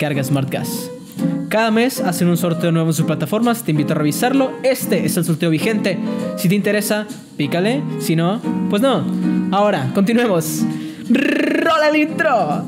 Carga SmartGas. Cada mes hacen un sorteo nuevo en sus plataformas, te invito a revisarlo. Este es el sorteo vigente. Si te interesa, pícale. Si no, pues no. Ahora, continuemos. ¡Rola el intro!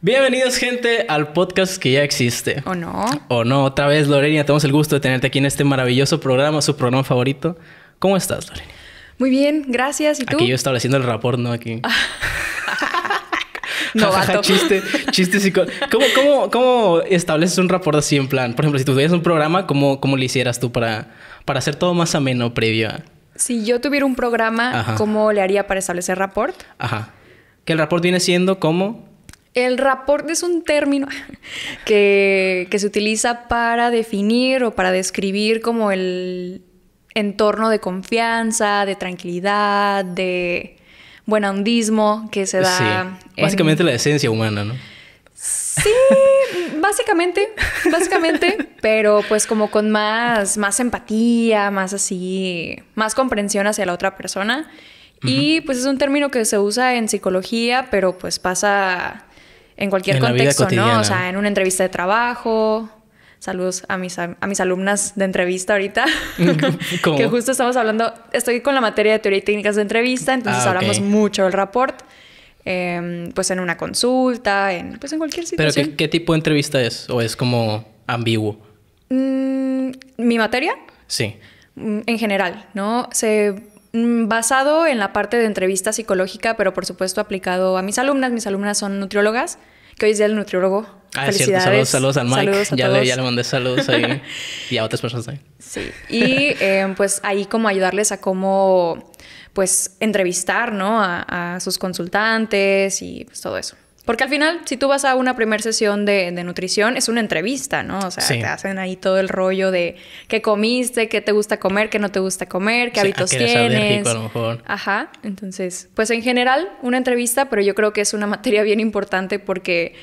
Bienvenidos gente al podcast que ya existe. ¿O no? ¿O no? Otra vez, Lorena, tenemos el gusto de tenerte aquí en este maravilloso programa, su programa favorito. ¿Cómo estás, Lorena? Muy bien, gracias. ¿Y tú? Aquí yo estableciendo el rapport, ¿no? Aquí. Ah. Novato. chiste, chiste y ¿Cómo, cómo, cómo estableces un rapport así en plan? Por ejemplo, si tuvieras un programa, ¿cómo, cómo le hicieras tú para, para hacer todo más ameno previo a...? Si yo tuviera un programa, ¿cómo le haría para establecer rapport? Ajá. Que el rapport viene siendo ¿Cómo? El rapport es un término que se utiliza para definir o para describir como el, entorno de confianza, de tranquilidad, de buen hondismo que se da. Básicamente la esencia humana, ¿no? Sí, básicamente, básicamente, pero pues como con más, más empatía, más así, más comprensión hacia la otra persona. Y pues es un término que se usa en psicología, pero pues pasa en cualquier contexto, ¿no? O sea, en una entrevista de trabajo, Saludos a mis, alumnas de entrevista ahorita. que justo estamos hablando, estoy con la materia de teoría y técnicas de entrevista, entonces ah, hablamos mucho del report. Em, pues en una consulta, en, pues en cualquier situación. ¿Pero qué, qué tipo de entrevista es? ¿O es como ambiguo? Mm, ¿Mi materia? Sí. Mm, en general, ¿no? Se mm, basado en la parte de entrevista psicológica, pero por supuesto aplicado a mis alumnas. Mis alumnas son nutriólogas, que hoy es el nutriólogo. Ah, Es cierto. Saludos, saludos al Mike. ya, Le, ya le mandé saludos ahí y a otras personas también. Sí. Y eh, pues ahí como ayudarles a cómo pues entrevistar, ¿no? A, a sus consultantes y pues todo eso. Porque al final, si tú vas a una primera sesión de, de, nutrición, es una entrevista, ¿no? O sea, te hacen ahí todo el rollo de qué comiste, qué te gusta comer, qué no te gusta comer, qué ah, hábitos tienes. Ajá. Entonces, pues en general, una entrevista, pero yo creo que es una materia bien importante porque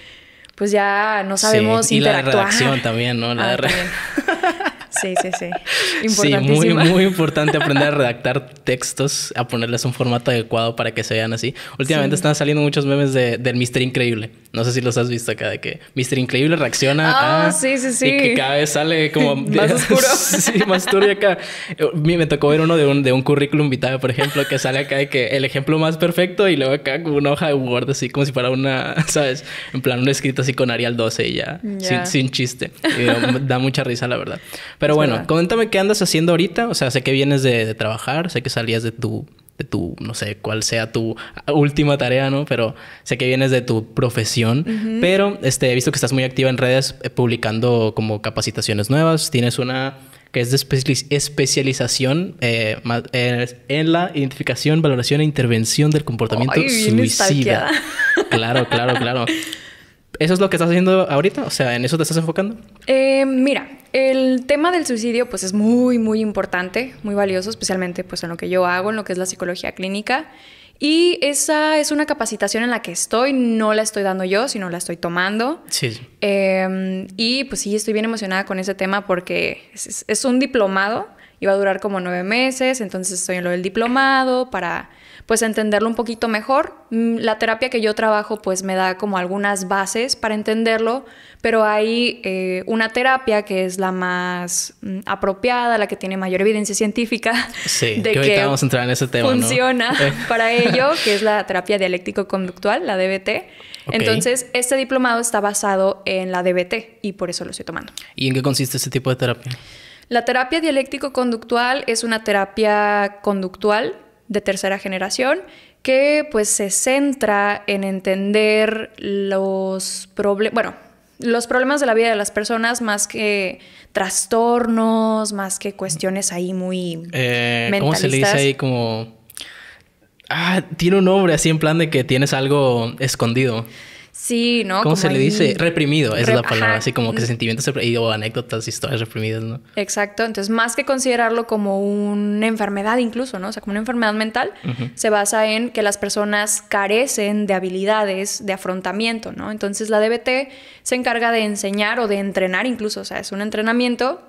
pues ya no sabemos sí. y la redacción también, ¿no? La ah, también. Sí, sí, sí. Sí, muy, muy importante aprender a redactar textos, a ponerles un formato adecuado para que se vean así. Últimamente están saliendo muchos memes de, del Mister Increíble. No sé si los has visto acá de que Mr. Increíble reacciona ah, sí, ah, sí, sí. y que cada vez sale como más oscuro. sí, más turbio acá. Eh, me tocó ver uno de un, currículum vitae, por ejemplo, que sale acá de que el ejemplo más perfecto y luego acá como una hoja de Word así como si fuera una, ¿sabes? En plan un escrito así con Arial 12 y ya, sin, chiste. Y da mucha risa, la verdad. Pero bueno, verdad. qué andas haciendo ahorita, o sea, sé que vienes de, de trabajar, sé que salías de tu de tu, no sé cuál sea tu última tarea, ¿no? Pero sé que vienes de tu profesión, pero este, he visto que estás muy activa en redes eh, publicando como capacitaciones nuevas, tienes una que es de especialización eh, en la identificación, valoración e intervención del comportamiento suicida. Claro, claro, claro. ¿Eso es lo que estás haciendo ahorita? O sea, ¿en eso te estás enfocando? Eh, mira, el tema del suicidio pues es muy, muy importante, muy valioso, especialmente pues en lo que yo hago, en lo que es la psicología clínica. Y esa es una capacitación en la que estoy, no la estoy dando yo, sino la estoy tomando. Sí. Em, y pues sí, estoy bien emocionada con ese tema porque es, un diplomado, iba a durar como nueve meses, entonces estoy en lo del diplomado para pues entenderlo un poquito mejor. Mm, la terapia que yo trabajo pues me da como algunas bases para entenderlo, pero hay eh, una terapia que es la más mm, apropiada, la que tiene mayor evidencia científica sí, de que, vamos a entrar en ese tema, funciona eh. para ello, que es la terapia dialéctico-conductual, la DBT. Entonces, este diplomado está basado en la DBT y por eso lo estoy tomando. ¿Y en qué consiste este tipo de terapia? La terapia dialéctico-conductual es una terapia conductual de tercera generación que pues se centra en entender los problemas, bueno, los problemas de la vida de las personas más que trastornos, más que cuestiones ahí muy eh, ¿Cómo se le dice ahí como... Ah, tiene un nombre así en plan de que tienes algo escondido. Sí, ¿no? ¿Cómo como se le dice? Reprimido es la palabra, así como que sentimientos o anécdotas, historias reprimidas, ¿no? Exacto, entonces más que considerarlo como una enfermedad incluso, ¿no? O sea, como una enfermedad mental, se basa en que las personas carecen de habilidades de afrontamiento, ¿no? Entonces la DBT se encarga de enseñar o de entrenar incluso, o sea, es un entrenamiento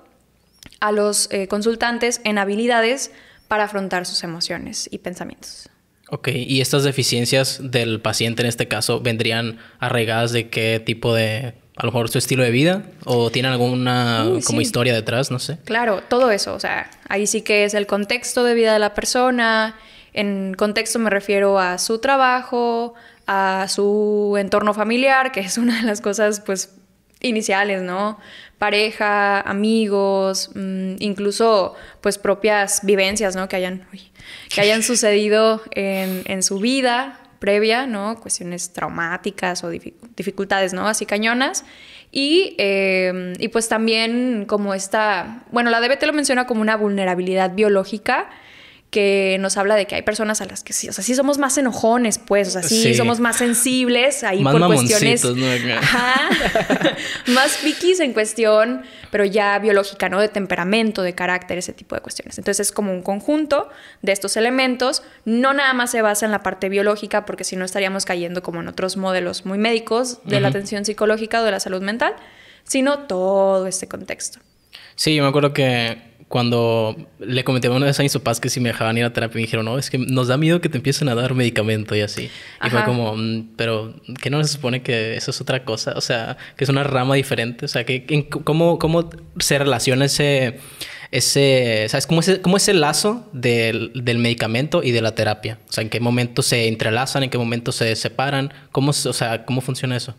a los eh, consultantes en habilidades para afrontar sus emociones y pensamientos. Ok, ¿y estas deficiencias del paciente en este caso vendrían arraigadas de qué tipo de, a lo mejor su estilo de vida o tiene alguna como historia detrás, no sé? Claro, todo eso, o sea, ahí sí que es el contexto de vida de la persona, en contexto me refiero a su trabajo, a su entorno familiar, que es una de las cosas pues iniciales, ¿no? Pareja, amigos, mm, incluso pues propias vivencias, ¿no? Que hayan, que hayan sucedido en, su vida previa, ¿no? Cuestiones traumáticas o dificultades, ¿no? Así cañonas. Y, em, y, pues también como esta, bueno, la te lo menciona como una vulnerabilidad biológica que nos habla de que hay personas a las que sí, o sea, sí somos más enojones, pues, o sea, sí, somos más sensibles ahí más por cuestiones. más piquis en cuestión, pero ya biológica, ¿no? De temperamento, de carácter, ese tipo de cuestiones. Entonces es como un conjunto de estos elementos, no nada más se basa en la parte biológica, porque si no estaríamos cayendo como en otros modelos muy médicos de la atención psicológica o de la salud mental, sino todo este contexto. Sí, yo me acuerdo que cuando le comenté una vez a mis Paz que si me dejaban ir a terapia, me dijeron, no, es que nos da miedo que te empiecen a dar medicamento y así. Y fue como, mm, pero ¿qué no se supone que eso es otra cosa? O sea, que es una rama diferente. O sea, que, ¿cómo, ¿cómo se relaciona ese, ese ¿sabes? ¿Cómo es, cómo el lazo del, del, medicamento y de la terapia? O sea, ¿en qué momento se entrelazan? ¿En qué momento se separan? ¿Cómo, o sea, ¿cómo funciona eso?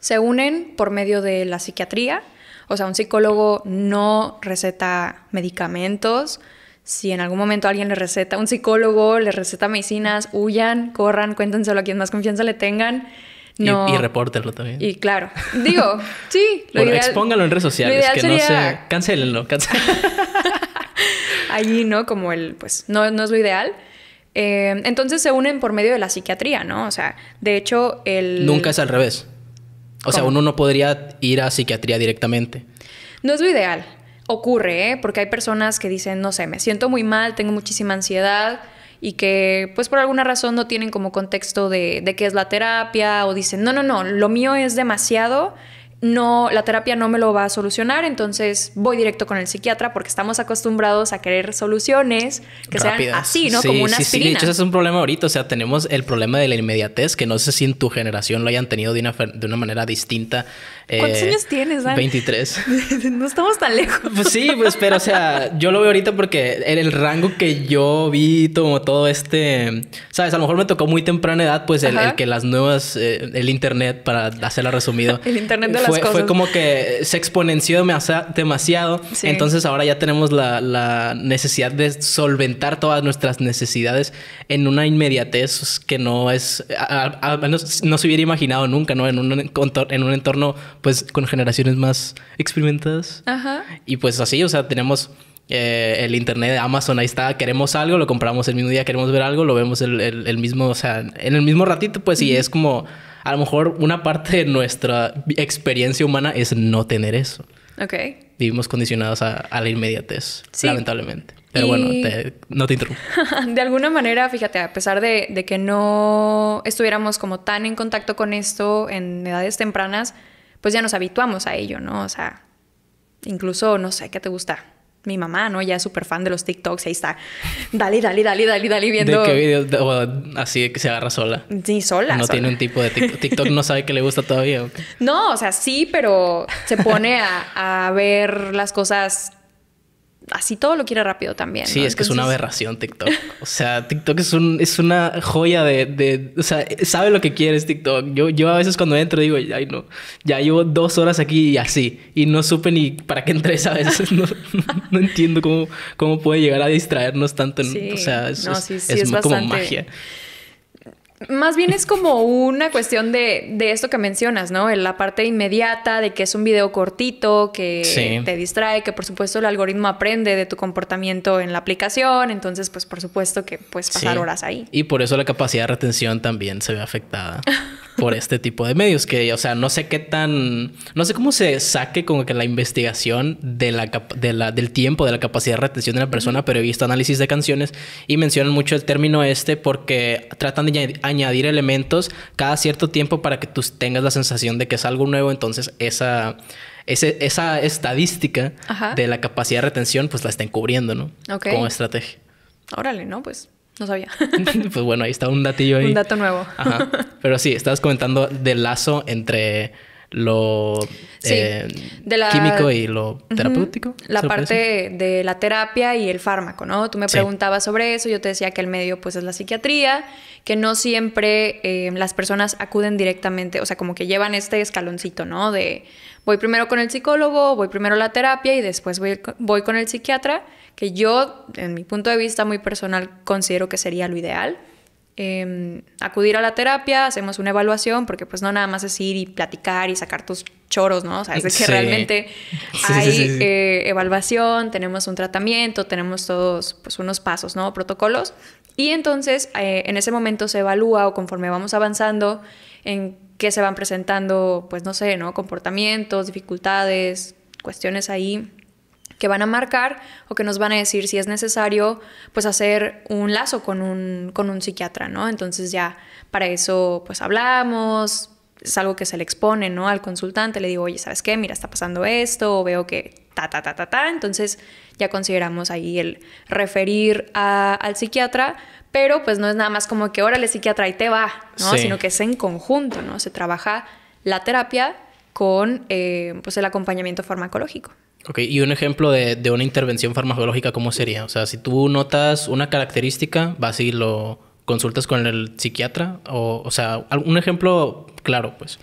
Se unen por medio de la psiquiatría o sea, un psicólogo no receta medicamentos. Si en algún momento alguien le receta, un psicólogo le receta medicinas, huyan, corran, cuéntenselo a quien más confianza le tengan. Y, repórterlo también. Y claro, digo, sí. Lo expóngalo en redes sociales, que no sé. Cancélenlo, Allí, ¿no? Como el, pues, no, es lo ideal. Eh, entonces se unen por medio de la psiquiatría, ¿no? O sea, de hecho, el... Nunca es al revés. O sea, uno no podría ir a psiquiatría directamente. No es lo ideal. Ocurre, ¿eh? porque hay personas que dicen, no sé, me siento muy mal, tengo muchísima ansiedad y que pues por alguna razón no tienen como contexto de, de qué es la terapia o dicen, no, no, no, lo mío es demasiado no, la terapia no me lo va a solucionar, entonces voy directo con el psiquiatra porque estamos acostumbrados a querer soluciones que sean así, ¿no? Como una aspirina. Sí, de es un problema ahorita. O sea, tenemos el problema de la inmediatez, que no sé si en tu generación lo hayan tenido de una, de una manera distinta ¿Cuántos eh, años tienes, Dan? 23. no estamos tan lejos. Pues sí, pues, pero o sea, yo lo veo ahorita porque en el rango que yo vi como todo este, sabes, a lo mejor me tocó muy temprana edad, pues el, que las nuevas, eh, el internet, para hacerla resumido. el internet de las cosas. Fue como que se exponenció demasiado. Entonces ahora ya tenemos la, necesidad de solventar todas nuestras necesidades en una inmediatez que no es, Al menos no, se hubiera imaginado nunca, ¿no? En un, en un entorno pues con generaciones más experimentadas. Ajá. Y pues así, o sea, tenemos eh, el internet de Amazon, ahí está, queremos algo, lo compramos el mismo día, queremos ver algo, lo vemos el, mismo, o sea, en el mismo ratito, pues, sí, es como, a lo mejor una parte de nuestra experiencia humana es no tener eso. Ok. Vivimos condicionados a, la inmediatez, lamentablemente. Pero bueno, no te interrumpo. de alguna manera, fíjate, a pesar de, de, que no estuviéramos como tan en contacto con esto en edades tempranas, pues ya nos habituamos a ello, ¿no? O sea, incluso, no sé, ¿qué te gusta? Mi mamá, ¿no? Ya es súper fan de los TikToks, ahí está. Dale, dale, dale, dale, dale viendo. qué video? así que se agarra sola. Sí, sola. No tiene un tipo de TikTok. TikTok no sabe que le gusta todavía. No, o sea, sí, pero se pone a, a ver las cosas así todo lo quiere rápido también. Sí, es que es una aberración TikTok. O sea, TikTok es, un, es una joya de, O sea, sabe lo que quieres TikTok. Yo, yo a veces cuando entro digo, ay no, ya llevo dos horas aquí y así. Y no supe ni para qué entré, a No, no entiendo cómo, cómo puede llegar a distraernos tanto. O sea, es, como magia. Más bien es como una cuestión de, de esto que mencionas, ¿no? la parte inmediata de que es un video cortito, que te distrae, que por supuesto el algoritmo aprende de tu comportamiento en la aplicación, entonces pues por supuesto que puedes pasar horas ahí. Y por eso la capacidad de retención también se ve afectada. por este tipo de medios. Que, o sea, no sé qué tan. No sé cómo se saque como que la investigación de la, de la, del tiempo, de la capacidad de retención de la persona, pero he visto análisis de canciones y mencionan mucho el término este porque tratan de añadir elementos cada cierto tiempo para que tú tengas la sensación de que es algo nuevo. Entonces, esa. esa estadística de la capacidad de retención, pues la están cubriendo, ¿no? Okay. Como estrategia. Órale, ¿no? Pues no sabía. pues bueno, ahí está un datillo ahí. Un dato nuevo. Ajá. Pero sí, estabas comentando del lazo entre lo eh, químico y lo terapéutico. la parte de la terapia y el fármaco, ¿no? Tú me preguntabas sobre eso, yo te decía que el medio pues es la psiquiatría, que no siempre eh, las personas acuden directamente, o sea, como que llevan este escaloncito, ¿no? De voy primero con el psicólogo, voy primero a la terapia y después voy, voy con el psiquiatra, que yo, en mi punto de vista muy personal, considero que sería lo ideal. Em, acudir a la terapia, hacemos una evaluación, porque pues no nada más es ir y platicar y sacar tus choros, ¿no? O sea, es que realmente hay eh, evaluación, tenemos un tratamiento, tenemos todos pues unos pasos, ¿no? Protocolos. Y entonces eh, en ese momento se evalúa o conforme vamos avanzando en que se van presentando, pues no sé, ¿no? Comportamientos, dificultades, cuestiones ahí que van a marcar o que nos van a decir si es necesario pues hacer un lazo con un, con un psiquiatra, ¿no? Entonces ya para eso pues hablamos, es algo que se le expone, ¿no? Al consultante le digo, oye, ¿sabes qué? Mira, está pasando esto, o veo que ta, ta, ta, ta, ta. Entonces ya consideramos ahí el referir al psiquiatra, pero pues no es nada más como que, órale, psiquiatra, y te va, ¿no? Sino que es en conjunto, ¿no? Se trabaja la terapia con, eh, pues, el acompañamiento farmacológico. Ok, y un ejemplo de, de, una intervención farmacológica, ¿cómo sería? O sea, si tú notas una característica, vas y lo consultas con el psiquiatra? O, sea, un ejemplo claro, pues.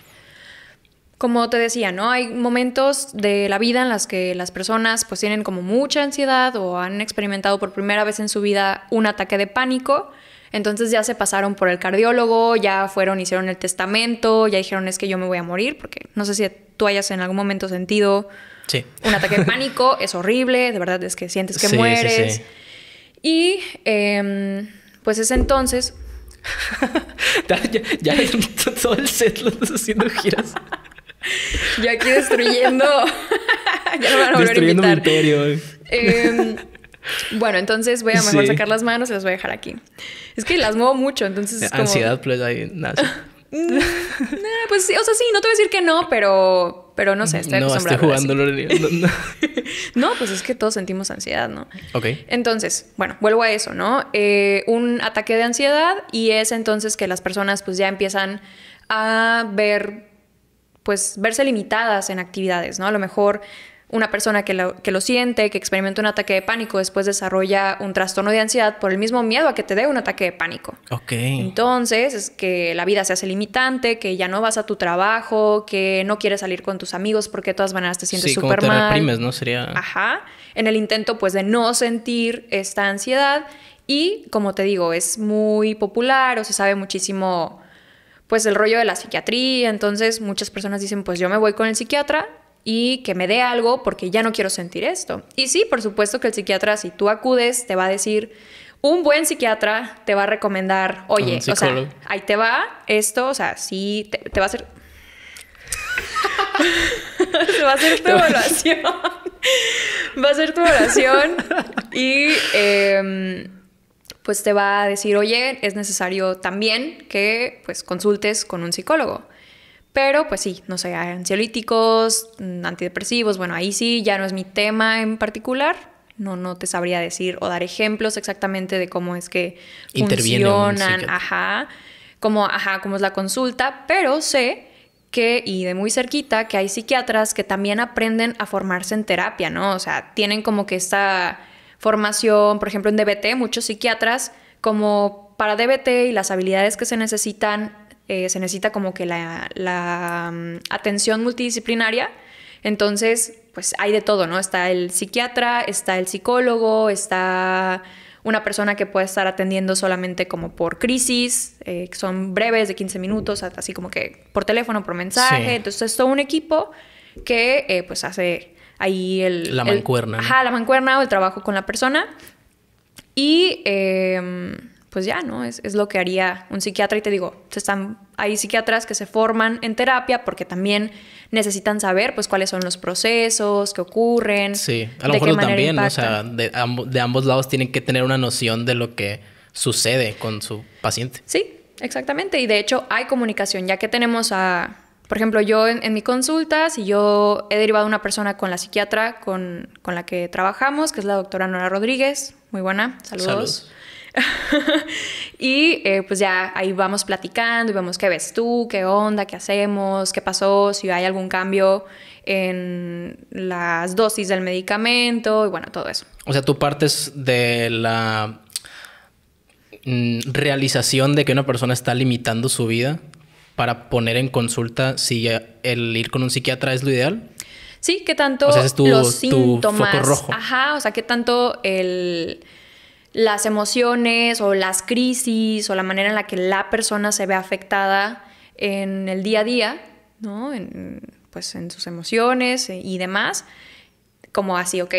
Como te decía, ¿no? Hay momentos de la vida en las que las personas pues tienen como mucha ansiedad o han experimentado por primera vez en su vida un ataque de pánico. Entonces ya se pasaron por el cardiólogo, ya fueron, hicieron el testamento, ya dijeron es que yo me voy a morir, porque no sé si tú hayas en algún momento sentido un ataque de pánico, es horrible, de verdad es que sientes que mueres. y eh, pues es entonces. ya, todo el set lo estás haciendo giras. Yo aquí destruyendo. ya no van a volver destruyendo a imperio. Em, bueno, entonces voy a mejor sacar las manos y las voy a dejar aquí. Es que las muevo mucho, entonces. Es como... Ansiedad, pues ahí nace. pues sí, o sea, sí, no te voy a decir que no, pero pero no sé, estoy no, no, pues es que todos sentimos ansiedad, ¿no? Ok. Entonces, bueno, vuelvo a eso, ¿no? Eh, un ataque de ansiedad y es entonces que las personas pues ya empiezan a ver, pues verse limitadas en actividades, ¿no? A lo mejor una persona que lo, siente, que experimenta un ataque de pánico, después desarrolla un trastorno de ansiedad por el mismo miedo a que te dé un ataque de pánico. Ok. Entonces, es que la vida se hace limitante, que ya no vas a tu trabajo, que no quieres salir con tus amigos porque de todas maneras te sientes súper mal. te reprimes, ¿no? Sería... Ajá. En el intento, pues, de no sentir esta ansiedad. Y, como te digo, es muy popular o se sabe muchísimo pues el rollo de la psiquiatría, entonces muchas personas dicen, pues yo me voy con el psiquiatra y que me dé algo porque ya no quiero sentir esto. Y sí, por supuesto que el psiquiatra, si tú acudes, te va a decir, un buen psiquiatra te va a recomendar, oye, o sea, ahí te va esto, o sea, sí, te, va a hacer... va a hacer tu evaluación. va a hacer tu evaluación y... Em, pues te va a decir, oye, es necesario también que pues consultes con un psicólogo. Pero pues sí, no sé, ansiolíticos, mm, antidepresivos, bueno, ahí sí, ya no es mi tema en particular. No, no te sabría decir o dar ejemplos exactamente de cómo es que funcionan, ajá, como, ajá, cómo es la consulta, pero sé que, y de muy cerquita, que hay psiquiatras que también aprenden a formarse en terapia, ¿no? O sea, tienen como que esta formación, por ejemplo, en DBT, muchos psiquiatras, como para DBT y las habilidades que se necesitan eh, se necesita como que la, mm, atención multidisciplinaria. Entonces, pues hay de todo, ¿no? Está el psiquiatra, está el psicólogo, está una persona que puede estar atendiendo solamente como por crisis, eh, que son breves de 15 minutos, así como que por teléfono, por mensaje. Entonces es todo un equipo que eh, pues hace ahí el... La mancuerna. Ajá, la mancuerna o el trabajo con la persona. Y em, pues ya, ¿no? Es, lo que haría un psiquiatra y te digo, están, hay psiquiatras que se forman en terapia porque también necesitan saber pues cuáles son los procesos, qué ocurren. Sí, a lo mejor también, o sea, de, ambos lados tienen que tener una noción de lo que sucede con su paciente. Sí, exactamente. Y de hecho hay comunicación, ya que tenemos a, por ejemplo, yo en, mi consulta, si yo he derivado a una persona con la psiquiatra con, con la que trabajamos, que es la doctora Nora Rodríguez, muy buena, saludos. y eh, pues ya ahí vamos platicando y vemos qué ves tú, qué onda, qué hacemos, qué pasó, si hay algún cambio en las dosis del medicamento y bueno, todo eso. O sea, tú partes de la mm, realización de que una persona está limitando su vida para poner en consulta si el ir con un psiquiatra es lo ideal. Sí, qué tanto los síntomas. Ajá, o sea, qué tanto el las emociones o las crisis o la manera en la que la persona se ve afectada en el día a día, ¿no? En, pues en sus emociones e, y demás, como así, ok,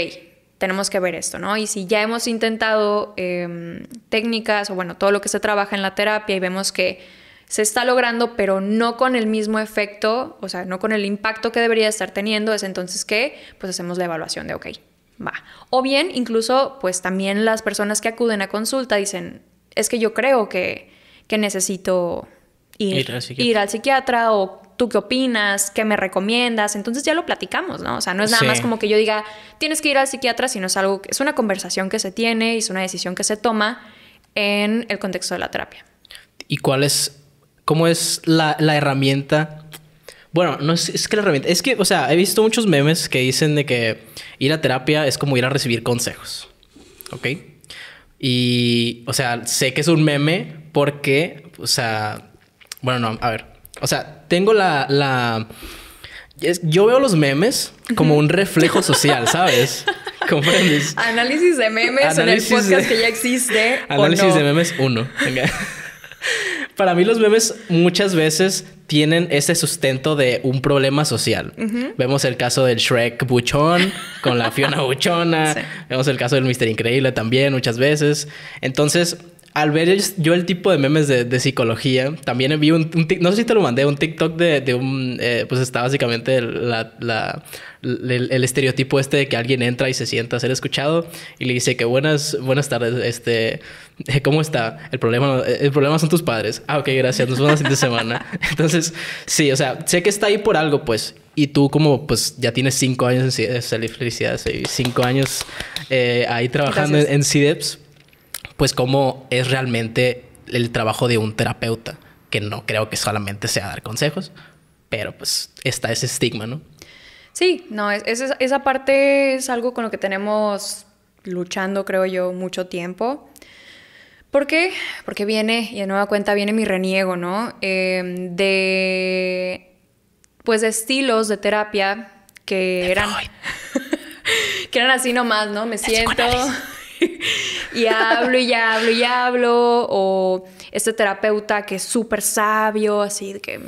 tenemos que ver esto, ¿no? Y si ya hemos intentado em, técnicas o bueno, todo lo que se trabaja en la terapia y vemos que se está logrando, pero no con el mismo efecto, o sea, no con el impacto que debería estar teniendo, es entonces que pues hacemos la evaluación de, ok, o bien, incluso, pues también las personas que acuden a consulta dicen, es que yo creo que, que necesito ir, al psiquiatra o tú qué opinas, qué me recomiendas. Entonces ya lo platicamos, ¿no? O sea, no es nada más como que yo diga, tienes que ir al psiquiatra, sino es algo, que, es una conversación que se tiene y es una decisión que se toma en el contexto de la terapia. ¿Y cuál es, cómo es la, la herramienta bueno, no es, es, que la herramienta. Es que, o sea, he visto muchos memes que dicen de que ir a terapia es como ir a recibir consejos. ¿Ok? Y, o sea, sé que es un meme porque, o sea, bueno, no, a ver. O sea, tengo la. la yo veo los memes como un reflejo social, ¿sabes? ¿Comprendes? Análisis de memes en el podcast que ya existe. Análisis de memes uno. para mí los bebés muchas veces tienen ese sustento de un problema social. Vemos el caso del Shrek buchón con la Fiona buchona. Vemos el caso del Mister Increíble también muchas veces. Entonces, al ver yo el tipo de memes de, psicología, también vi un, no sé si te lo mandé, un TikTok de, de un, eh, pues está básicamente el, estereotipo este de que alguien entra y se sienta a ser escuchado y le dice que buenas, buenas tardes, este, ¿cómo está? El problema, el problema son tus padres. Ah, ok, gracias, nos vemos la siguiente semana. Entonces, sí, o sea, sé que está ahí por algo, pues, y tú como pues ya tienes cinco años en CIDEPS, felicidades, cinco años eh, ahí trabajando en, en CIDEPS, pues cómo es realmente el trabajo de un terapeuta, que no creo que solamente sea dar consejos, pero pues está ese estigma, ¿no? Sí, no, esa parte es algo con lo que tenemos luchando, creo yo, mucho tiempo. ¿Por qué? Porque viene, y de nueva cuenta, viene mi reniego, ¿no? Em, de, pues, de estilos de terapia que eran... que eran así nomás, ¿no? Me siento... y hablo y hablo y hablo. O este terapeuta que es súper sabio, así que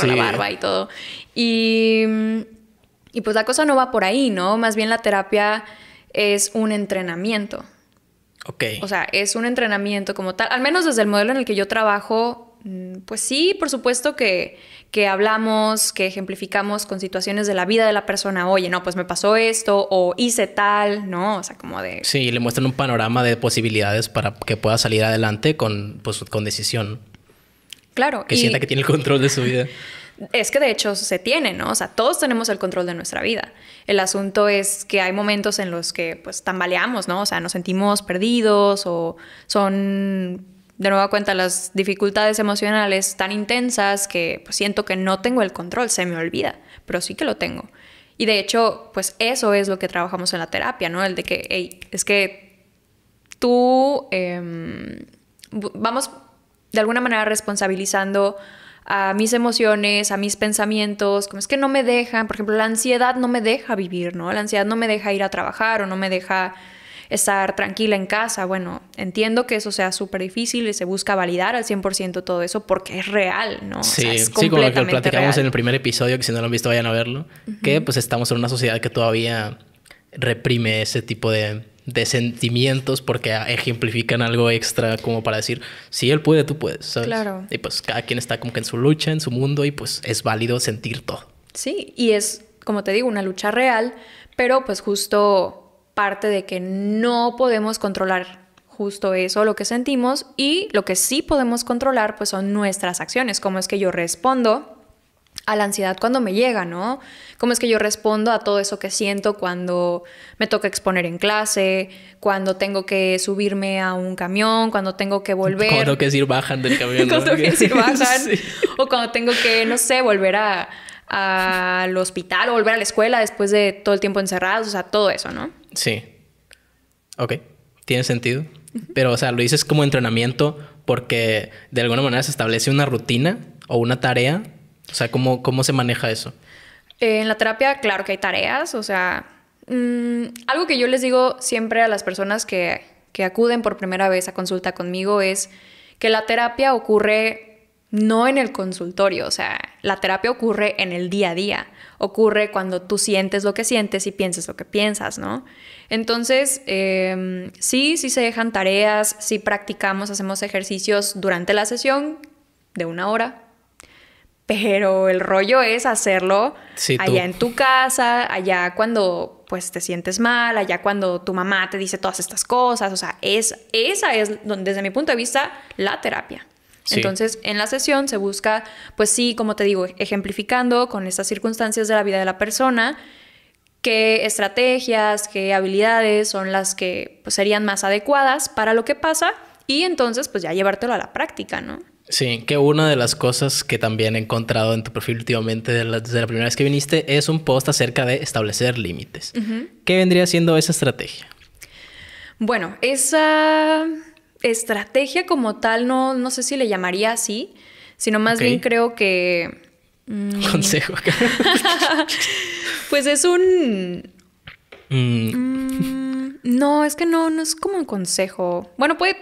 tiene mm, la barba y todo. Y, mm, y pues la cosa no va por ahí, ¿no? Más bien la terapia es un entrenamiento. Ok. O sea, es un entrenamiento como tal. Al menos desde el modelo en el que yo trabajo, mm, pues sí, por supuesto que que hablamos, que ejemplificamos con situaciones de la vida de la persona. Oye, no, pues me pasó esto o hice tal, ¿no? O sea, como de... Sí, le muestran un panorama de posibilidades para que pueda salir adelante con, pues, con decisión. Claro. Que sienta que tiene el control de su vida. es que de hecho se tiene, ¿no? O sea, todos tenemos el control de nuestra vida. El asunto es que hay momentos en los que pues tambaleamos, ¿no? O sea, nos sentimos perdidos o son de nueva cuenta las dificultades emocionales tan intensas que pues, siento que no tengo el control, se me olvida, pero sí que lo tengo. Y de hecho, pues eso es lo que trabajamos en la terapia, ¿no? El de que, hey, es que tú em, vamos de alguna manera responsabilizando a mis emociones, a mis pensamientos, como es que no me dejan, por ejemplo, la ansiedad no me deja vivir, ¿no? La ansiedad no me deja ir a trabajar o no me deja estar tranquila en casa. Bueno, entiendo que eso sea súper difícil y se busca validar al 100% todo eso porque es real, ¿no? Sí, sí lo que platicamos en el primer episodio, que si no lo han visto vayan a verlo, que pues estamos en una sociedad que todavía reprime ese tipo de, de sentimientos porque ejemplifican algo extra como para decir, si él puede, tú puedes. ¿sabes? Claro. Y pues cada quien está como que en su lucha, en su mundo y pues es válido sentir todo. Sí, y es, como te digo, una lucha real, pero pues justo parte de que no podemos controlar justo eso, lo que sentimos, y lo que sí podemos controlar, pues son nuestras acciones, cómo es que yo respondo a la ansiedad cuando me llega, ¿no? ¿Cómo es que yo respondo a todo eso que siento cuando me toca exponer en clase, cuando tengo que subirme a un camión, cuando tengo que volver... Cuando que ir bajan del camión. cuando que bajan. O cuando tengo que, no sé, volver a, al hospital o volver a la escuela después de todo el tiempo encerrados, o sea, todo eso, ¿no? Sí. Ok, tiene sentido. Pero, o sea, lo dices como entrenamiento porque de alguna manera se establece una rutina o una tarea. O sea, ¿cómo, cómo se maneja eso? en la terapia, claro que hay tareas. O sea, mm, algo que yo les digo siempre a las personas que, que acuden por primera vez a consulta conmigo es que la terapia ocurre no en el consultorio, o sea, la terapia ocurre en el día a día, ocurre cuando tú sientes lo que sientes y piensas lo que piensas, ¿no? Entonces, em, sí, sí se dejan tareas, sí practicamos, hacemos ejercicios durante la sesión de una hora, pero el rollo es hacerlo allá en tu casa, allá cuando pues te sientes mal, allá cuando tu mamá te dice todas estas cosas, o sea, es, esa es, desde mi punto de vista, la terapia. Entonces, en la sesión se busca, pues sí, como te digo, ejemplificando con estas circunstancias de la vida de la persona, qué estrategias, qué habilidades son las que pues, serían más adecuadas para lo que pasa y entonces pues ya llevártelo a la práctica, ¿no? Sí, que una de las cosas que también he encontrado en tu perfil últimamente desde la primera vez que viniste es un post acerca de establecer límites. ¿Qué vendría siendo esa estrategia? Bueno, esa estrategia como tal, no, no sé si le llamaría así, sino más bien creo que... Mm, Consejo. pues es un... Mm. Mm. No, es que no, no es como un consejo. Bueno, puede,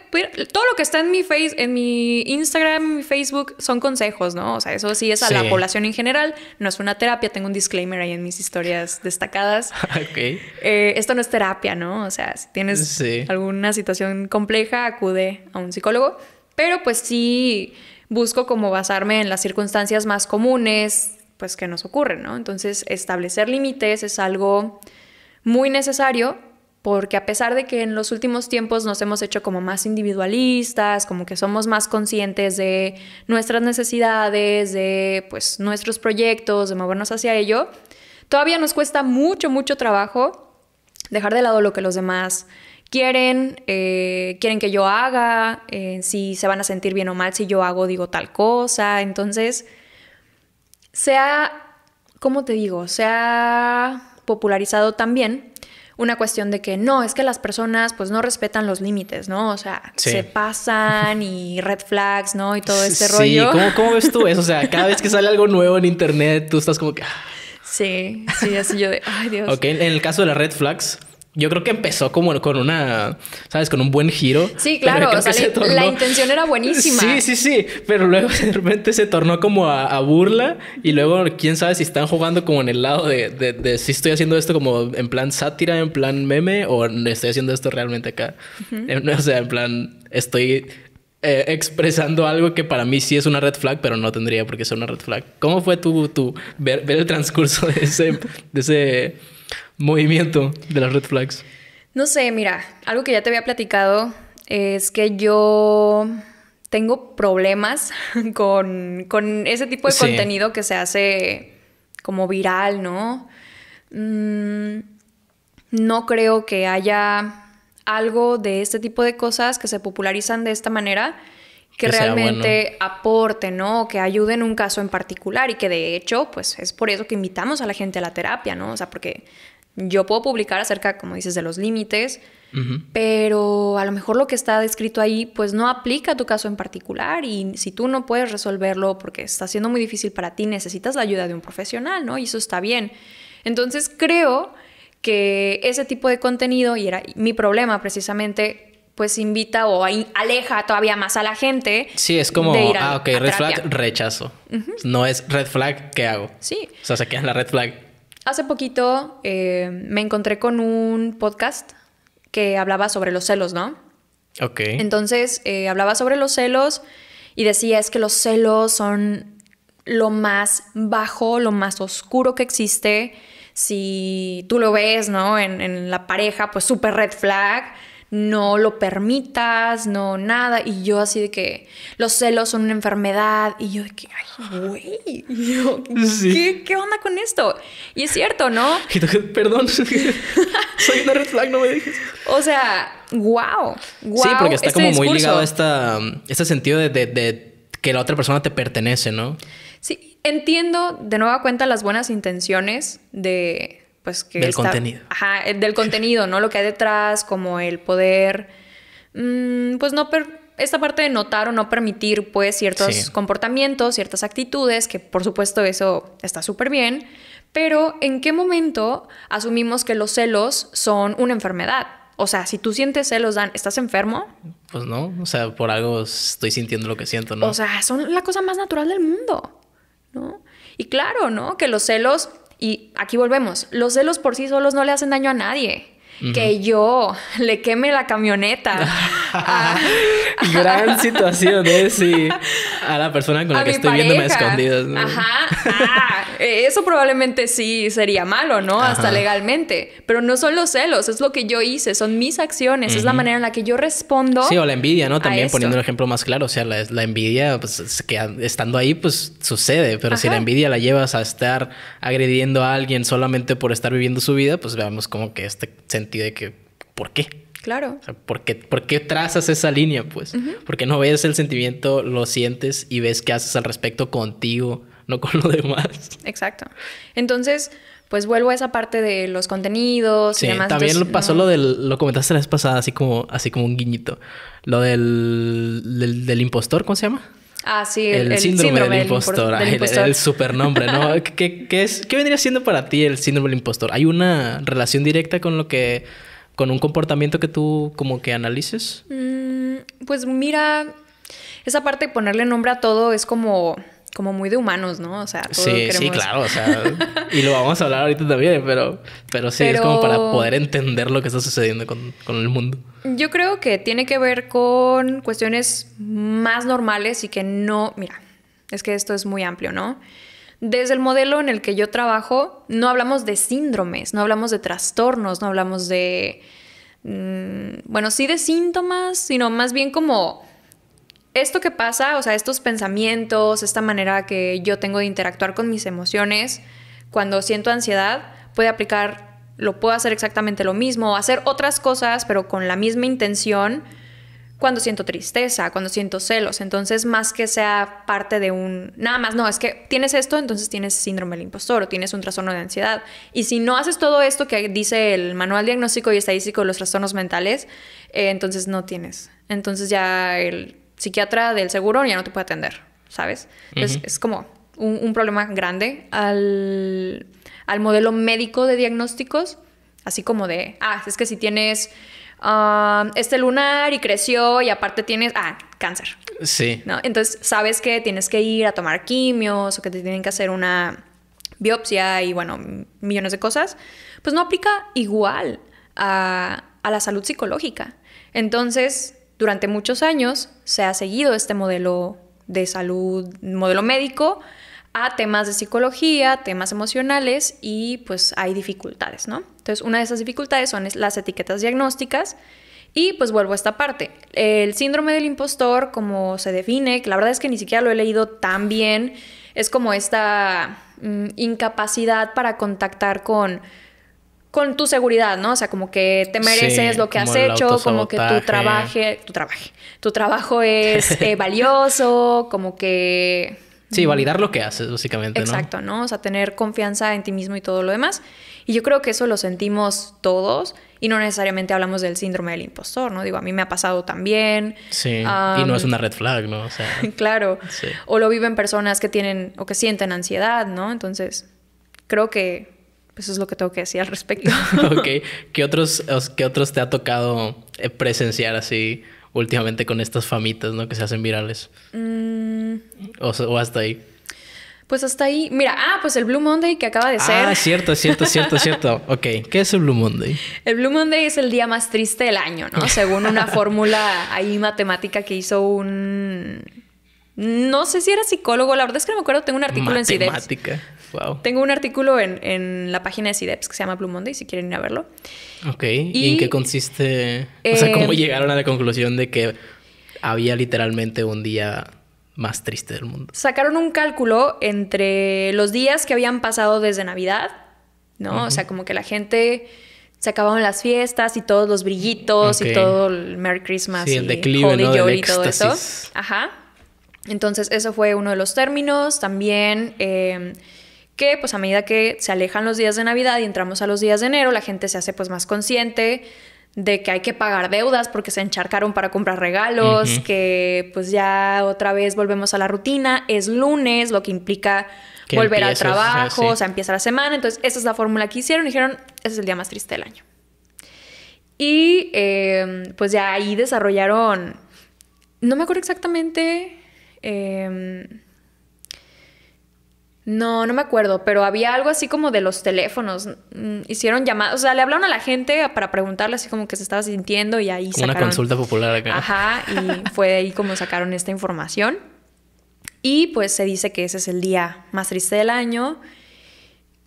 todo lo que está en mi face, en mi Instagram, en mi Facebook, son consejos, ¿no? O sea, eso sí es a la población en general. No es una terapia. Tengo un disclaimer ahí en mis historias destacadas. Eh, esto no es terapia, ¿no? O sea, si tienes alguna situación compleja, acude a un psicólogo. Pero pues sí busco como basarme en las circunstancias más comunes, pues que nos ocurren, ¿no? Entonces, establecer límites es algo muy necesario porque a pesar de que en los últimos tiempos nos hemos hecho como más individualistas, como que somos más conscientes de nuestras necesidades, de pues, nuestros proyectos, de movernos hacia ello, todavía nos cuesta mucho, mucho trabajo dejar de lado lo que los demás quieren, eh, quieren que yo haga, eh, si se van a sentir bien o mal si yo hago, digo tal cosa, entonces, sea, ¿cómo te digo? Se ha popularizado también una cuestión de que no, es que las personas pues no respetan los límites, ¿no? O sea, se pasan y red flags, ¿no? Y todo ese rollo. Sí, ¿Cómo, ¿cómo, ves tú eso? O sea, cada vez que sale algo nuevo en internet, tú estás como que... Ah. Sí, sí, así yo de, ay Dios. Ok, en el caso de las red flags, yo creo que empezó como con una, ¿sabes? Con un buen giro. Sí, claro, la intención era buenísima. Sí, sí, sí, pero luego de repente se tornó como a, burla y luego quién sabe si están jugando como en el lado de, si estoy haciendo esto como en plan sátira, en plan meme o estoy haciendo esto realmente acá. O sea, en plan estoy eh, expresando algo que para mí sí es una red flag, pero no tendría por qué ser una red flag. ¿Cómo fue tu, tu ver, ver el transcurso de ese... De ese movimiento de las red flags? No sé, mira, algo que ya te había platicado es que yo tengo problemas con, ese tipo de contenido que se hace como viral, ¿no? Mm, no creo que haya algo de este tipo de cosas que se popularizan de esta manera que, realmente aporte, aporten, ¿no? Que ayuden un caso en particular y que de hecho, pues es por eso que invitamos a la gente a la terapia, ¿no? O sea, porque yo puedo publicar acerca, como dices, de los límites, pero a lo mejor lo que está descrito ahí, pues no aplica a tu caso en particular y si tú no puedes resolverlo porque está siendo muy difícil para ti, necesitas la ayuda de un profesional, ¿no? Y eso está bien. Entonces creo que ese tipo de contenido, y era mi problema precisamente, pues invita o aleja todavía más a la gente. Sí, es como, ah, ok, red flag, rechazo. No es red flag, ¿qué hago? Sí. O sea, se queda en la red flag. Hace poquito eh, me encontré con un podcast que hablaba sobre los celos, ¿no? Ok. Entonces, eh, hablaba sobre los celos y decía es que los celos son lo más bajo, lo más oscuro que existe. Si tú lo ves, ¿no? En, en la pareja, pues súper red flag no lo permitas, no nada. Y yo así de que los celos son una enfermedad. Y yo de que, ay, güey, ¿qué, onda con esto? Y es cierto, ¿no? Perdón, soy una red flag, no me dejes. O sea, wow, wow. Sí, porque está este como muy ligado a esta, este sentido de, de que la otra persona te pertenece, ¿no? Sí, entiendo de nueva cuenta las buenas intenciones de pues, que... Del contenido. Ajá, eh, del contenido, ¿no? Lo que hay detrás, como el poder, mm, pues no... esta parte de notar o no permitir pues ciertos comportamientos, ciertas actitudes, que por supuesto eso está súper bien, pero ¿en qué momento asumimos que los celos son una enfermedad? O sea, si tú sientes celos, Dan, ¿estás enfermo? Pues no, o sea, por algo estoy sintiendo lo que siento, ¿no? O sea, son la cosa más natural del mundo, ¿no? Y claro, ¿no? Que los celos y aquí volvemos, los celos por sí solos no le hacen daño a nadie que yo le queme la camioneta. Gran situación, ¿eh? Sí. A la persona con la que estoy viéndome escondidas. Ajá. Ah, eh, eso probablemente sí sería malo, ¿no? Hasta legalmente. Pero no son los celos, es lo que yo hice, son mis acciones, es la manera en la que yo respondo. Sí, o la envidia, ¿no? También poniendo un ejemplo más claro, o sea, la, envidia, pues que estando ahí, pues sucede, pero si la envidia la llevas a estar agrediendo a alguien solamente por estar viviendo su vida, pues veamos como que este de que, ¿por qué? Claro. O ¿por, qué, trazas esa línea, pues? Porque no ves el sentimiento, lo sientes y ves qué haces al respecto contigo, no con lo demás. Exacto. Entonces, pues vuelvo a esa parte de los contenidos y demás. También lo pasó lo del, lo comentaste la vez pasada, así como, así como un guiñito. Lo del, del, del impostor, ¿cómo se llama? Ah, sí, el, síndrome, del, impostor, del impostor. El, supernombre, ¿no? ¿Qué, es, ¿Qué vendría siendo para ti el síndrome del impostor? ¿Hay una relación directa con lo que, con un comportamiento que tú como que analices? Mm, pues mira, esa parte de ponerle nombre a todo es como como muy de humanos, ¿no? O sea, sí, sí, claro, y lo vamos a hablar ahorita también, pero, pero sí, es como para poder entender lo que está sucediendo con, el mundo. Yo creo que tiene que ver con cuestiones más normales y que no, mira, es que esto es muy amplio, ¿no? Desde el modelo en el que yo trabajo, no hablamos de síndromes, no hablamos de trastornos, no hablamos de, mm, bueno, sí de síntomas, sino más bien como esto que pasa, o sea, estos pensamientos, esta manera que yo tengo de interactuar con mis emociones cuando siento ansiedad, puede aplicar, lo puedo hacer exactamente lo mismo, hacer otras cosas, pero con la misma intención cuando siento tristeza, cuando siento celos. Entonces, más que sea parte de un, nada más, no, es que tienes esto, entonces tienes síndrome del impostor o tienes un trastorno de ansiedad. Y si no haces todo esto que dice el manual diagnóstico y estadístico de los trastornos mentales, eh, entonces no tienes. Entonces ya el psiquiatra del seguro ya no te puede atender, ¿sabes? Entonces es como un, problema grande al, modelo médico de diagnósticos, así como de, ah, es que si tienes... Ah, este lunar y creció y aparte tienes, ah, cáncer. Sí. ¿No? Entonces sabes que tienes que ir a tomar quimios o que te tienen que hacer una biopsia y bueno, millones de cosas, pues no aplica igual a, a la salud psicológica. Entonces, durante muchos años se ha seguido este modelo de salud, modelo médico, a temas de psicología, temas emocionales y pues hay dificultades, ¿no? Entonces, una de esas dificultades son las etiquetas diagnósticas. Y pues vuelvo a esta parte. El síndrome del impostor, como se define, que la verdad es que ni siquiera lo he leído tan bien, es como esta mm, incapacidad para contactar con con tu seguridad, ¿no? O sea, como que te mereces lo que has hecho, como que tu trabaje, tu trabaje, tu trabajo es eh, valioso, como que Sí, mm, validar lo que haces, básicamente. Exacto, ¿no? O sea, tener confianza en ti mismo y todo lo demás. Y yo creo que eso lo sentimos todos y no necesariamente hablamos del síndrome del impostor, ¿no? Digo, a mí me ha pasado también. Sí, y no es una red flag, ¿no? O sea, claro. O lo viven personas que tienen o que sienten ansiedad, ¿no? Entonces, creo que pues eso es lo que tengo que decir al respecto. ok. ¿Qué otros, ¿Qué otros te ha tocado eh, presenciar así últimamente con estas famitas, ¿no? Que se hacen virales. Mm. O, o, hasta ahí. Pues hasta ahí. Mira, ah, pues el Blue Monday que acaba de ser. Ah, cierto, cierto, cierto, cierto. Ok. ¿Qué es el Blue Monday? El Blue Monday es el día más triste del año, ¿no? Según una fórmula ahí matemática que hizo un no sé si era psicólogo, la verdad es que no me acuerdo. Tengo un artículo en CIDEPS. Tengo un artículo en, la página de CIDEPS que se llama Blue Monday, si quieren ir a verlo. Ok. ¿Y, en qué consiste? o sea, ¿cómo em, llegaron a la conclusión de que había literalmente un día más triste del mundo? Sacaron un cálculo entre los días que habían pasado desde Navidad, ¿no? O sea, como que la gente se acababan las fiestas y todos los brillitos y todo el Merry Christmas y el y Holy y todo eso. Ajá. Entonces, eso fue uno de los términos. También em, que, pues a medida que se alejan los días de Navidad y entramos a los días de enero, la gente se hace pues más consciente de que hay que pagar deudas porque se encharcaron para comprar regalos, que pues ya otra vez volvemos a la rutina, es lunes, lo que implica volver al trabajo, o sea, empieza la semana, entonces esa es la fórmula que hicieron, dijeron, ese es el día más triste del año. Y em, pues ya ahí desarrollaron, no me acuerdo exactamente Em, no, no me acuerdo, pero había algo así como de los teléfonos. Mm, hicieron llamadas, o sea, le hablaron a la gente para preguntarle así como que se estaba sintiendo y ahí sacaron... Una consulta popular acá. Ajá, y fue ahí como sacaron esta información. Y pues se dice que ese es el día más triste del año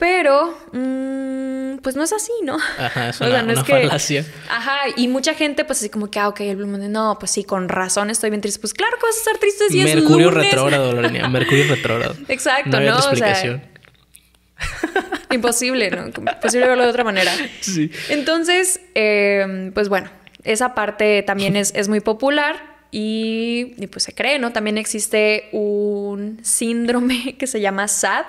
pero, mm, pues no es así, ¿no? Ajá, es una, o sea, no es que, Ajá, y mucha gente, pues así como que, ah, ok, el Blue Monday, no, pues sí, con razón estoy bien triste. Pues claro que vas a estar triste si Mercurio es Mercurio retrógrado, Lorena, Mercurio retrógrado. Exacto, ¿no? ¿no? imposible, ¿no? Imposible pues, verlo de otra manera. Sí. Entonces, em, pues bueno, esa parte también es, es muy popular. Y, y, pues se cree, ¿no? También existe un síndrome que se llama SAD,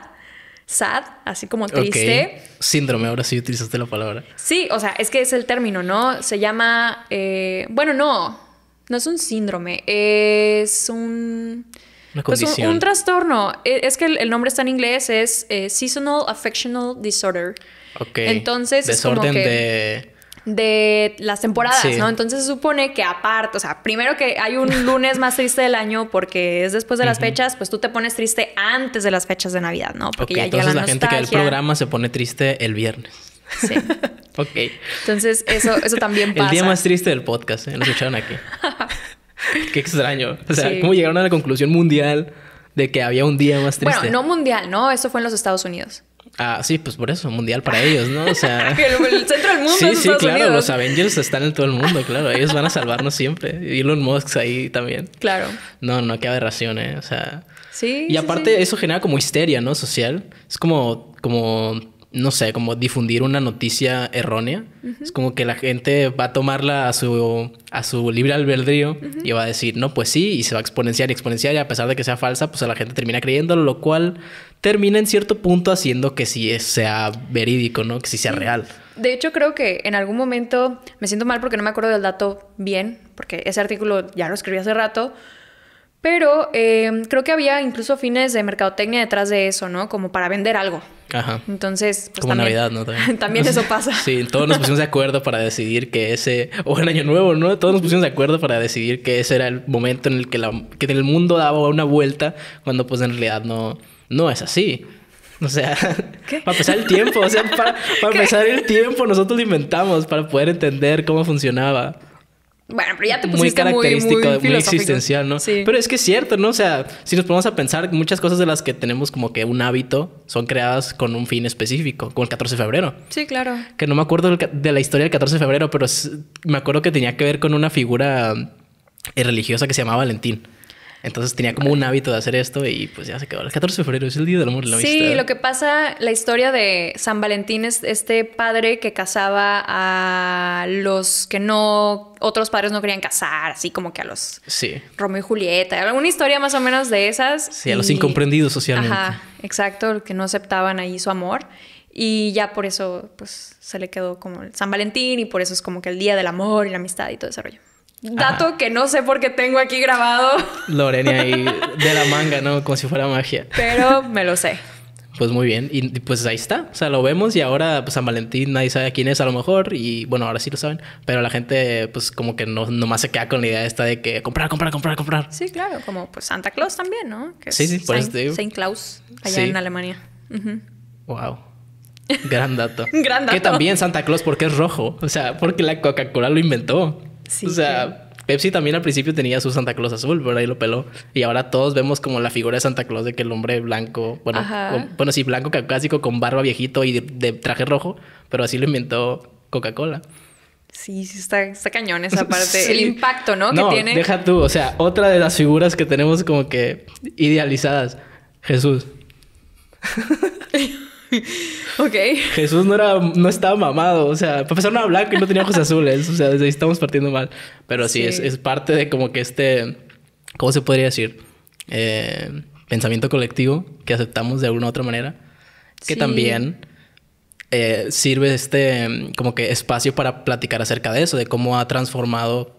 sad, así como triste. Síndrome, ahora sí utilizaste la palabra. Sí, o sea, es que es el término, ¿no? Se llama, eh, bueno, no, no es un síndrome, es un... Una pues, un, trastorno. E, es que el, nombre está en inglés, es eh, Seasonal Affectional Disorder. Ok. Entonces. es como que... de de las temporadas, ¿no? Entonces se supone que aparte, o sea, primero que hay un lunes más triste del año porque es después de las fechas, pues tú te pones triste antes de las fechas de Navidad, ¿no? Porque ya ya entonces la, la gente que el programa se pone triste el viernes. Sí. ok. Entonces eso, eso también pasa. el día más triste del podcast, ¿eh? Lo escucharon aquí. Qué extraño. O sea, ¿cómo llegaron a la conclusión mundial de que había un día más triste? Bueno, no mundial, ¿no? Eso fue en los Estados Unidos. Ah, sí, pues por eso, mundial para ellos, ¿no? O sea. el centro del mundo. Sí, sí, claro, los Avengers están en todo el mundo, claro. Ellos van a salvarnos siempre. Y Elon Musk ahí también. Claro. No, no, qué aberración, ¿eh? O sea. Sí. Y aparte, eso genera como histeria, ¿no? Social. Es como, como, no sé, como difundir una noticia errónea. Es como que la gente va a tomarla a su, a su libre albedrío y va a decir, no, pues sí, y se va a exponenciar y exponenciar. Y a pesar de que sea falsa, pues a la gente termina creyéndolo, lo cual termina en cierto punto haciendo que sí sea verídico, ¿no? Que sí sea mm. real. De hecho, creo que en algún momento me siento mal porque no me acuerdo del dato bien, porque ese artículo ya lo escribí hace rato. Pero eh, creo que había incluso fines de mercadotecnia detrás de eso, ¿no? Como para vender algo. Ajá. Entonces. Pues, Como también, Navidad, ¿no? También. eso pasa. sí, todos nos pusimos de acuerdo para decidir que ese. O el Año Nuevo, ¿no? Todos nos pusimos de acuerdo para decidir que ese era el momento en el que, la, que el mundo daba una vuelta, cuando pues en realidad no no es así. O sea, para pasar el tiempo, o sea, para, para el tiempo nosotros inventamos para poder entender cómo funcionaba. Bueno, pero ya te pusiste muy característico, muy, característico, muy existencial, ¿no? Sí. Pero es que es cierto, ¿no? O sea, si nos ponemos a pensar, muchas cosas de las que tenemos como que un hábito son creadas con un fin específico, como el 14 de febrero. Sí, claro. Que no me acuerdo de la historia del 14 de febrero, pero me acuerdo que tenía que ver con una figura eh, religiosa que se llamaba Valentín. Entonces tenía como un hábito de hacer esto y pues ya se quedó. El 14 de febrero es el Día del Amor y la Amistad. Sí, lo que pasa, la historia de San Valentín es este padre que casaba a los que no, otros padres no querían casar, así como que a los sí. Romeo y Julieta, alguna historia más o menos de esas. Sí, a los incomprendidos socialmente. Ajá, exacto, que no aceptaban ahí su amor. Y ya por eso, pues, se le quedó como el San Valentín y por eso es como que el Día del Amor y la Amistad y todo ese rollo. Dato que no sé por qué tengo aquí grabado. Lorena ahí de la manga, ¿no? Como si fuera magia. Pero me lo sé. Pues muy bien. Y pues ahí está. O sea, lo vemos y ahora pues San Valentín nadie sabe quién es a lo mejor. Y bueno, ahora sí lo saben. Pero la gente pues como que no nomás se queda con la idea esta de que comprar, comprar, comprar, comprar. Sí, claro. Como pues Santa Claus también, ¿no? Que sí, sí, por Saint, Claus allá en Alemania. Wow. Gran dato. Gran dato. Que también Santa Claus porque es rojo. O sea, porque la Coca-Cola lo inventó o sea, Pepsi también al principio tenía su Santa Claus azul, pero ahí lo peló. Y ahora todos vemos como la figura de Santa Claus de que el hombre blanco, bueno, bueno sí, blanco caucásico con barba viejito y de, traje rojo, pero así lo inventó Coca-Cola. Sí, sí, está, está, cañón esa parte. El impacto, ¿no? no que tiene. Deja tú, o sea, otra de las figuras que tenemos como que idealizadas. Jesús. ok. Jesús no, era, no estaba mamado, o sea, profesor no era blanco y no tenía ojos azules, o sea, desde ahí estamos partiendo mal. Pero sí, Es, es, parte de como que este, ¿cómo se podría decir? Eh, pensamiento colectivo que aceptamos de alguna u otra manera, que también... Eh, sirve este como que espacio para platicar acerca de eso, de cómo ha transformado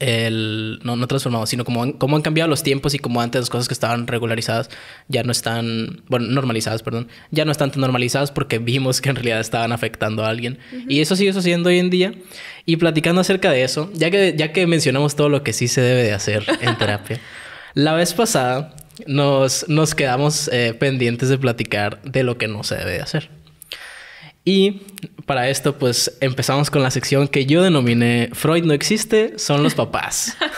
el, no, no transformado, sino como, como han cambiado los tiempos y como antes las cosas que estaban regularizadas ya no están, bueno, normalizadas, perdón, ya no están tan normalizadas porque vimos que en realidad estaban afectando a alguien. Y eso sigue sucediendo hoy en día. Y platicando acerca de eso, ya que, ya que mencionamos todo lo que sí se debe de hacer en terapia, la vez pasada nos, nos quedamos eh, pendientes de platicar de lo que no se debe de hacer. Y para esto, pues empezamos con la sección que yo denominé Freud no existe, son los papás.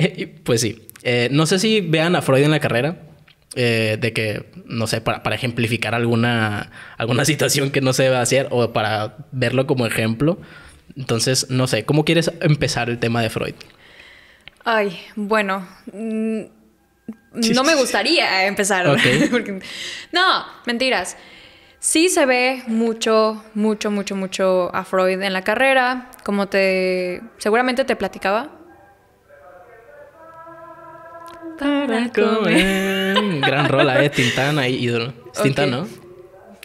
Eh, pues sí, eh, no sé si vean a Freud en la carrera, eh, de que, no sé, para, ejemplificar alguna, alguna situación que no se debe hacer o para verlo como ejemplo. Entonces, no sé, ¿cómo quieres empezar el tema de Freud? Ay, bueno, mm, no me gustaría empezar. No, mentiras. Sí se ve mucho, mucho, mucho, mucho a Freud en la carrera, como te seguramente te platicaba. Para comer. Gran rola, ¿eh? Tintana y... Tintana, ¿no?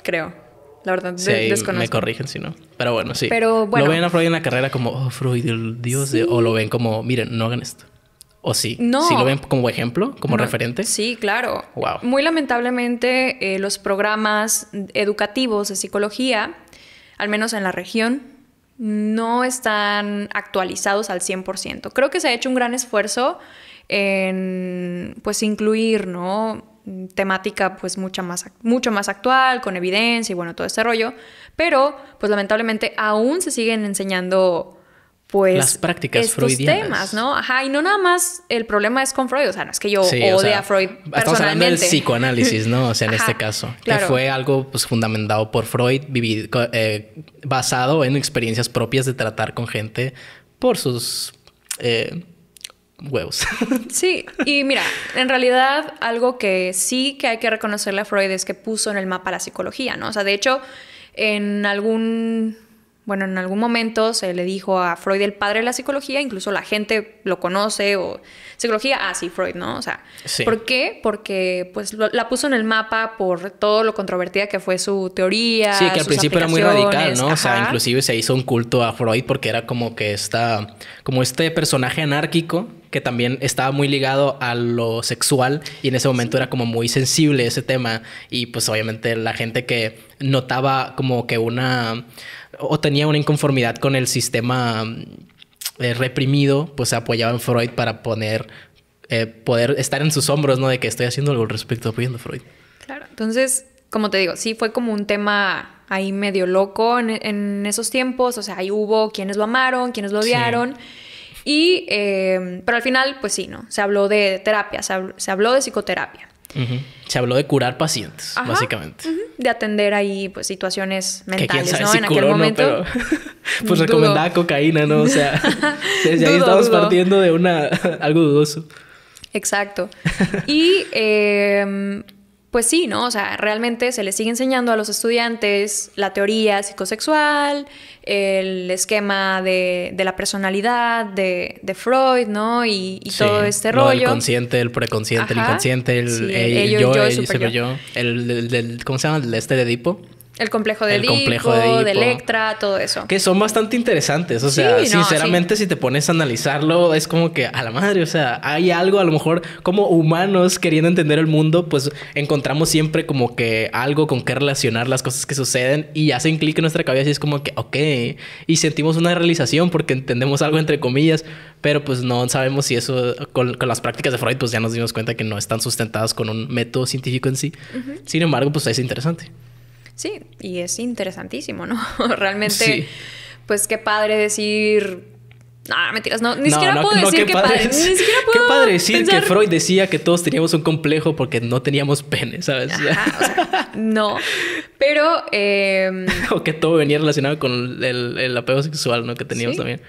Creo. La verdad, sí, desconozco. Me corrigen si no. Pero bueno, sí. Pero bueno. Lo ven a Freud en la carrera como, oh, Freud, el dios, de... o lo ven como, miren, no hagan esto. ¿O sí? No. ¿Sí lo ven como ejemplo, como referente? Sí, claro. Muy lamentablemente, eh, los programas educativos de psicología, al menos en la región, no están actualizados al 100%. Creo que se ha hecho un gran esfuerzo en, pues, incluir, ¿no? temática pues mucha más, mucho más actual, con evidencia y bueno, todo ese rollo, pero pues lamentablemente aún se siguen enseñando pues las prácticas estos temas, ¿no? Ajá, y no nada más el problema es con Freud, o sea, no es que yo odie a Freud personalmente. Estamos hablando del psicoanálisis, ¿no? O sea, en este caso, que fue algo pues fundamentado por Freud, eh, basado en experiencias propias de tratar con gente por sus eh, huevos. Sí, y mira, en realidad algo que sí que hay que reconocerle a Freud es que puso en el mapa la psicología, ¿no? O sea, de hecho, en algún bueno, en algún momento se le dijo a Freud el padre de la psicología, incluso la gente lo conoce o psicología, ah, sí, Freud, ¿no? O sea, ¿por qué? Porque pues la puso en el mapa por todo lo controvertida que fue su teoría. Sí, que al principio era muy radical, ¿no? O sea, inclusive se hizo un culto a Freud porque era como que esta, como este personaje anárquico que también estaba muy ligado a lo sexual y en ese momento era como muy sensible ese tema y pues obviamente la gente que notaba como que una o tenía una inconformidad con el sistema mm, eh, reprimido, pues se apoyaba en Freud para poner, eh, poder estar en sus hombros, ¿no? De que estoy haciendo algo al respecto, apoyando a Freud. Claro, entonces, como te digo, sí fue como un tema ahí medio loco en, esos tiempos, o sea, ahí hubo quienes lo amaron, quienes lo odiaron. Y, eh, pero al final, pues sí, ¿no? Se habló de terapia, se habló de psicoterapia. Se habló de curar pacientes, básicamente. De atender ahí pues situaciones mentales, que ¿no? Si en aquel momento. pues recomendaba cocaína, ¿no? O sea, desde ahí estamos partiendo de una algo dudoso. Exacto. Y eh, pues sí, ¿no? O sea, realmente se les sigue enseñando a los estudiantes la teoría psicosexual, el esquema de, la personalidad de, Freud, ¿no? Y, todo este rollo. El consciente, el preconsciente, el inconsciente, el, yo, el, yo, el, yo, ¿cómo se llama? El este de Edipo. El complejo de, el complejo de, Electra, todo eso. Que son bastante interesantes. O sea, sinceramente, si te pones a analizarlo, es como que a la madre. O sea, hay algo, a lo mejor, como humanos queriendo entender el mundo, pues encontramos siempre como que algo con que relacionar las cosas que suceden y hacen clic en nuestra cabeza y es como que, ok. Y sentimos una realización porque entendemos algo entre comillas, pero pues no sabemos si eso, con, las prácticas de Freud, pues ya nos dimos cuenta que no están sustentadas con un método científico en sí. Sin embargo, pues es interesante. Sí, y es interesantísimo, ¿no? Realmente, pues qué padre decir. Ah, mentiras, no, ni siquiera puedo decir qué que padre, Ni siquiera puedo qué padre decir que Freud decía que todos teníamos un complejo porque no teníamos pene, ¿sabes? no. Pero. Em, o que todo venía relacionado con el, apego sexual, ¿no? Que teníamos también.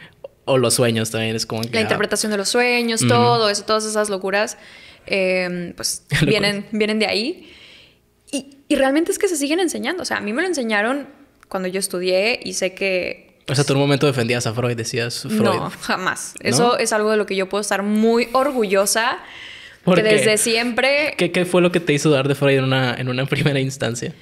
O los sueños también, es como que, La ah. interpretación de los sueños, todo eso, todas esas locuras, em, pues vienen, vienen de ahí. Y, realmente es que se siguen enseñando. O sea, a mí me lo enseñaron cuando yo estudié y sé que o sea, tú en un momento defendías a Freud, decías Freud. No, jamás. Eso es algo de lo que yo puedo estar muy orgullosa. Porque desde siempre. ¿Qué, ¿Qué, fue lo que te hizo dar de Freud en una, en una primera instancia?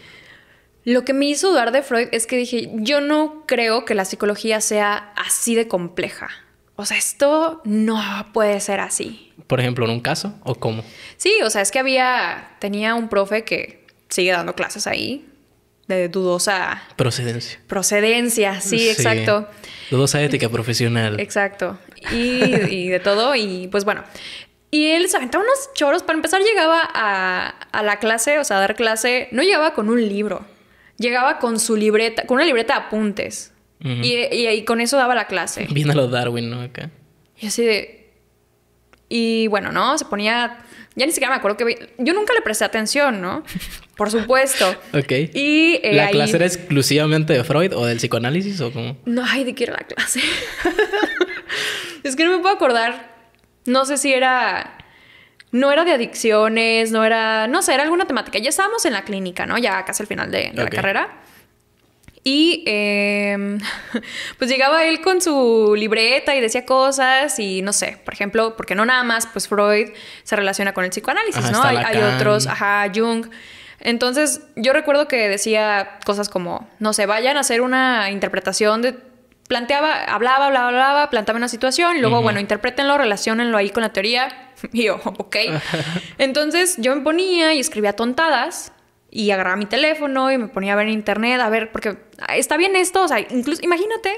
Lo que me hizo dar de Freud es que dije, yo no creo que la psicología sea así de compleja. O sea, esto no puede ser así. Por ejemplo, en un caso o cómo? Sí, o sea, es que había tenía un profe que sigue dando clases ahí de dudosa procedencia. Procedencia, sí, exacto. Dudosa ética profesional. Exacto. Y, de todo, y pues bueno. Y él se aventaba unos choros. Para empezar, llegaba a, a la clase, o sea, a dar clase, no llegaba con un libro, llegaba con su libreta, con una libreta de apuntes. y, con eso daba la clase. Viendo a los Darwin, ¿no? Acá. Y así de. Y bueno, ¿no? Se ponía ya ni siquiera me acuerdo que... Yo nunca le presté atención, ¿no? Por supuesto. ok. Y... Eh, ¿La clase era exclusivamente de Freud o del psicoanálisis o cómo? No, ay, ¿de qué era la clase? es que no me puedo acordar. No sé si era... No era de adicciones, no era... No sé, era alguna temática. Ya estábamos en la clínica, ¿no? Ya casi al final de, la carrera. Y em, pues llegaba él con su libreta y decía cosas y no sé, por ejemplo, porque no nada más, pues Freud se relaciona con el psicoanálisis, ¿no? Hay, otros, ajá, Jung. Entonces yo recuerdo que decía cosas como, no sé, vayan a hacer una interpretación de... Planteaba, hablaba, hablaba, hablaba, planteaba una situación y luego, bueno, interpretenlo, relacionenlo ahí con la teoría. Y yo, ok. Entonces yo me ponía y escribía tontadas y agarraba mi teléfono y me ponía a ver en internet, a ver, porque está bien esto, o sea, incluso imagínate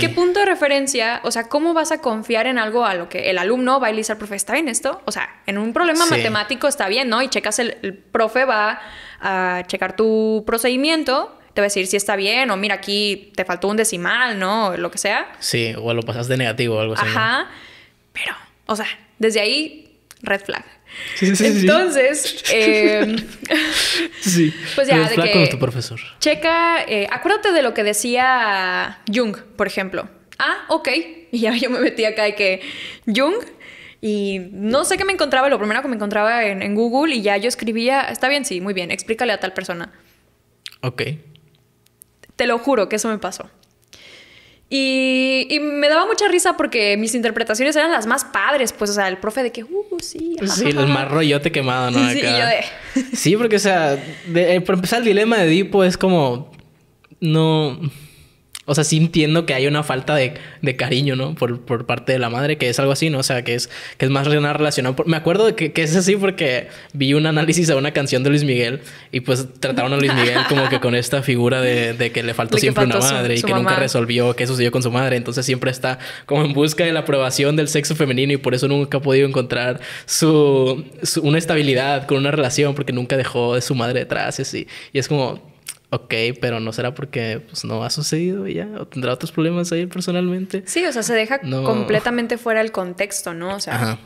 qué punto de referencia, o sea, cómo vas a confiar en algo a lo que el alumno va a al profe, está bien esto, o sea, en un problema matemático está bien, ¿no? Y checas, el, profe va a checar tu procedimiento te va a decir si está bien o mira aquí te faltó un decimal, ¿no? Lo que sea. Sí, o lo pasas de negativo o algo así. Ajá. Pero, o sea, desde ahí, red flag. Entonces, em, pues ya, de que, Checa, eh, acuérdate de lo que decía Jung, por ejemplo. Ah, ok. Y ya yo me metí acá y que Jung y no sé qué me encontraba, lo primero que me encontraba en, en Google y ya yo escribía, está bien, sí, muy bien, explícale a tal persona. Ok. Te lo juro que eso me pasó. Y, me daba mucha risa porque mis interpretaciones eran las más padres, pues, o sea, el profe de que, uh, sí. Sí, el más rollote quemado, ¿no? Sí, Yo sí porque, o sea, eh, por empezar, el dilema de Edipo es como, no, o sea, sí entiendo que hay una falta de, cariño, ¿no? Por, parte de la madre, que es algo así, ¿no? O sea, que es, que es más relacionado. Por... Me acuerdo de que, es así porque vi un análisis a una canción de Luis Miguel y pues trataron a Luis Miguel como que con esta figura de, que le faltó siempre una madre y que nunca resolvió qué sucedió con su madre. Entonces siempre está como en busca de la aprobación del sexo femenino y por eso nunca ha podido encontrar su, una estabilidad con una relación porque nunca dejó de su madre detrás y así. Y es como ok, pero no será porque pues, no ha sucedido y ya, o tendrá otros problemas ahí personalmente. Sí, o sea, se deja completamente fuera el contexto, ¿no? O sea.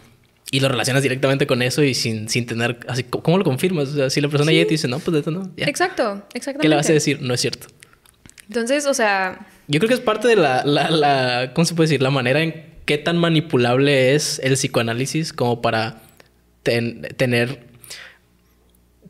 Y lo relacionas directamente con eso y sin, sin tener, así, ¿cómo lo confirmas? O sea, si la persona ahí te dice, no, pues de esto no. Exacto, exactamente. ¿Qué le vas a decir? No es cierto. Entonces, o sea... Yo creo que es parte de la, ¿cómo se puede decir? La manera en qué tan manipulable es el psicoanálisis como para tener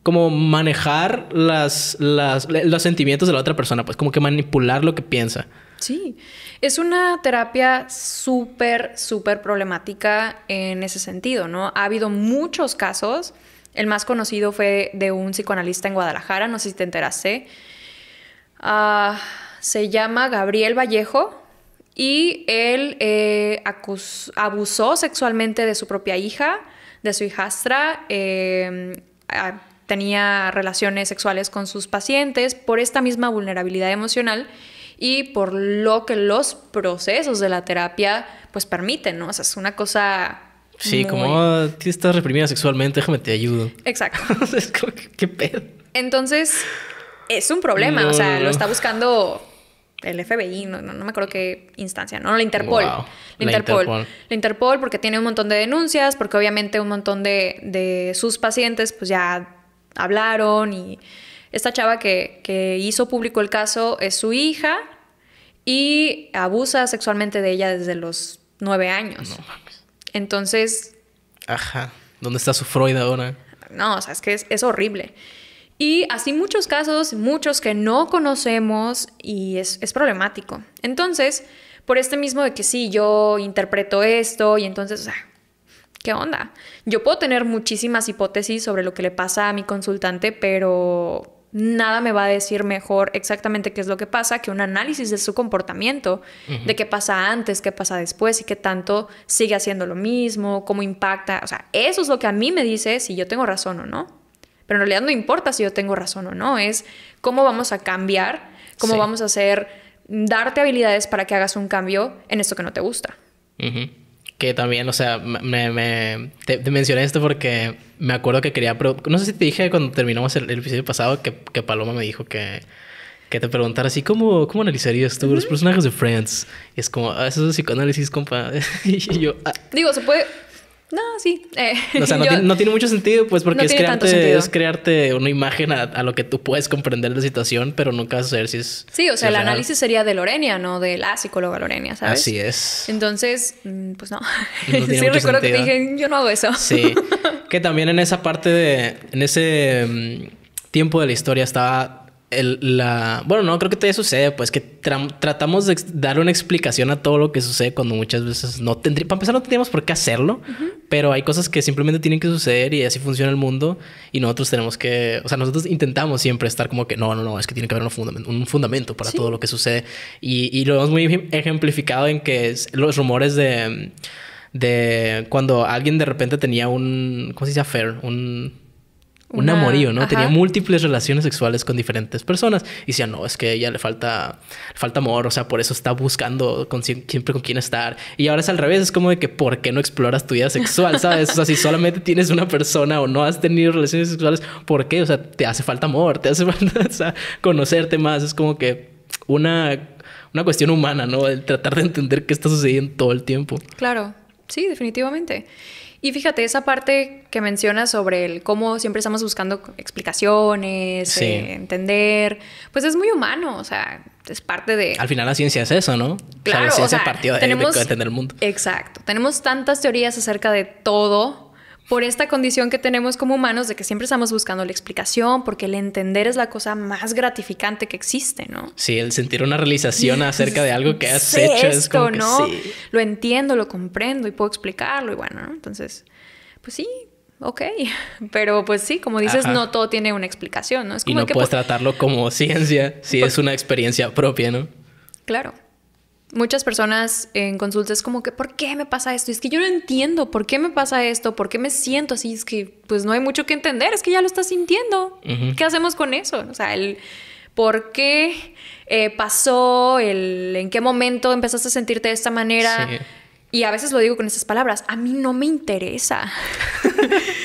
como manejar las, los sentimientos de la otra persona, pues como que manipular lo que piensa. Sí, es una terapia súper, súper problemática en ese sentido, ¿no? Ha habido muchos casos, el más conocido fue de un psicoanalista en Guadalajara, no sé si te enteraste, ah, se llama Gabriel Vallejo y él eh, abusó sexualmente de su propia hija, de su hijastra. Eh, tenía relaciones sexuales con sus pacientes por esta misma vulnerabilidad emocional y por lo que los procesos de la terapia pues permiten, ¿no? O sea, es una cosa... Sí, como ah, tú estás reprimida sexualmente, déjame te ayudo. Exacto. es ¿qué pedo? Entonces, es un problema, o sea, lo está buscando el FBI, no, no, me acuerdo qué instancia, ¿no? La Interpol. La, Interpol. La Interpol. La Interpol porque tiene un montón de denuncias, porque obviamente un montón de, de sus pacientes pues ya hablaron y esta chava que, hizo público el caso es su hija y abusa sexualmente de ella desde los nueve años. Entonces... Ajá. ¿Dónde está su Freud ahora? No, o sea, es que es, horrible. Y así muchos casos, muchos que no conocemos y es, es, problemático. Entonces, por este mismo de que sí, yo interpreto esto y entonces, o sea, ¿qué onda? Yo puedo tener muchísimas hipótesis sobre lo que le pasa a mi consultante, pero nada me va a decir mejor exactamente qué es lo que pasa que un análisis de su comportamiento, de qué pasa antes, qué pasa después y qué tanto sigue haciendo lo mismo, cómo impacta. O sea, eso es lo que a mí me dice si yo tengo razón o no. Pero en realidad no importa si yo tengo razón o no, es cómo vamos a cambiar, cómo vamos a hacer, darte habilidades para que hagas un cambio en esto que no te gusta que también, o sea, me, me te, mencioné esto porque me acuerdo que quería... No sé si te dije cuando terminamos el, episodio pasado que, Paloma me dijo que, que te preguntara así, ¿cómo, cómo analizarías tú los personajes de Friends? Y es como, ah, eso es psicoanálisis, compa. y yo... Ah". Digo, se puede... No, sí. Eh, o sea, no, tiene, mucho sentido, pues, porque es, crearte, es, crearte, una imagen a, lo que tú puedes comprender la situación, pero nunca vas a saber si es. Sí, o sea, el análisis sería de Lorenia, no de la psicóloga Lorenia, ¿sabes? Así es. Entonces, mm, pues no. no sí, recuerdo que dije, yo no hago eso. Sí. que también en esa parte de. En ese mm, tiempo de la historia estaba el, la... Bueno, no, creo que todavía sucede, pues que tratamos de dar una explicación a todo lo que sucede cuando muchas veces no tendríamos... Para empezar, no tendríamos por qué hacerlo, pero hay cosas que simplemente tienen que suceder y así funciona el mundo y nosotros tenemos que... O sea, nosotros intentamos siempre estar como que no, no, no, es que tiene que haber un, fundamento, un fundamento para todo lo que sucede. Y, y lo hemos muy ejemplificado en que los rumores de... De cuando alguien de repente tenía un... ¿Cómo se dice? fair Un un amorío, ¿no? Tenía múltiples relaciones sexuales con diferentes personas. Y decía, no, es que a ella le falta, falta amor, o sea, por eso está buscando siempre con quién estar. Y ahora es al revés, es como de que, ¿por qué no exploras tu vida sexual, sabes? O sea, si solamente tienes una persona o no has tenido relaciones sexuales, ¿por qué? O sea, te hace falta amor, te hace falta conocerte más. Es como que una, una cuestión humana, ¿no? El tratar de entender qué está sucediendo todo el tiempo. Claro, sí, definitivamente. Y fíjate, esa parte que mencionas sobre el cómo siempre estamos buscando explicaciones, eh, entender, pues es muy humano, o sea, es parte de... Al final la ciencia es eso, ¿no? Claro, la ciencia es el de entender el mundo. Exacto. Tenemos tantas teorías acerca de todo por esta condición que tenemos como humanos de que siempre estamos buscando la explicación, porque el entender es la cosa más gratificante que existe, ¿no? Sí, el sentir una realización acerca de algo que has hecho es como Que Lo entiendo, lo comprendo y puedo explicarlo y bueno, ¿no? entonces, pues sí, ok, pero pues sí, como dices, no todo tiene una explicación, ¿no? Es como y no puedes tratarlo como ciencia si pues es una experiencia propia, ¿no? Claro. Muchas personas en consultas es como que, ¿por qué me pasa esto? Y es que yo no entiendo, ¿por qué me pasa esto? ¿Por qué me siento así? Es que pues no hay mucho que entender, es que ya lo estás sintiendo. ¿Qué hacemos con eso? O sea, el por qué eh, pasó, el en qué momento empezaste a sentirte de esta manera. Y a veces lo digo con esas palabras, a mí no me interesa.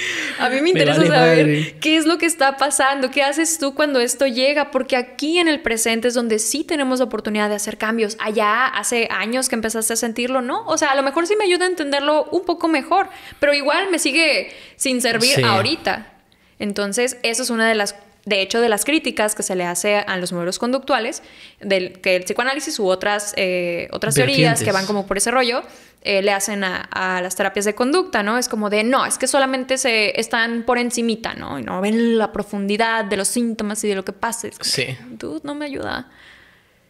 A mí me interesa saber qué es lo que está pasando, qué haces tú cuando esto llega, porque aquí en el presente es donde sí tenemos la oportunidad de hacer cambios. Allá hace años que empezaste a sentirlo, ¿no? O sea, a lo mejor sí me ayuda a entenderlo un poco mejor, pero igual me sigue sin servir ahorita. Entonces, eso es una de las de hecho, de las críticas que se le hace a los modelos conductuales, del, que el psicoanálisis u otras, eh, otras teorías que van como por ese rollo, eh, le hacen a, las terapias de conducta, ¿no? Es como de, no, es que solamente se están por encimita, ¿no? Y no ven la profundidad de los síntomas y de lo que pasa. sí. no me ayuda.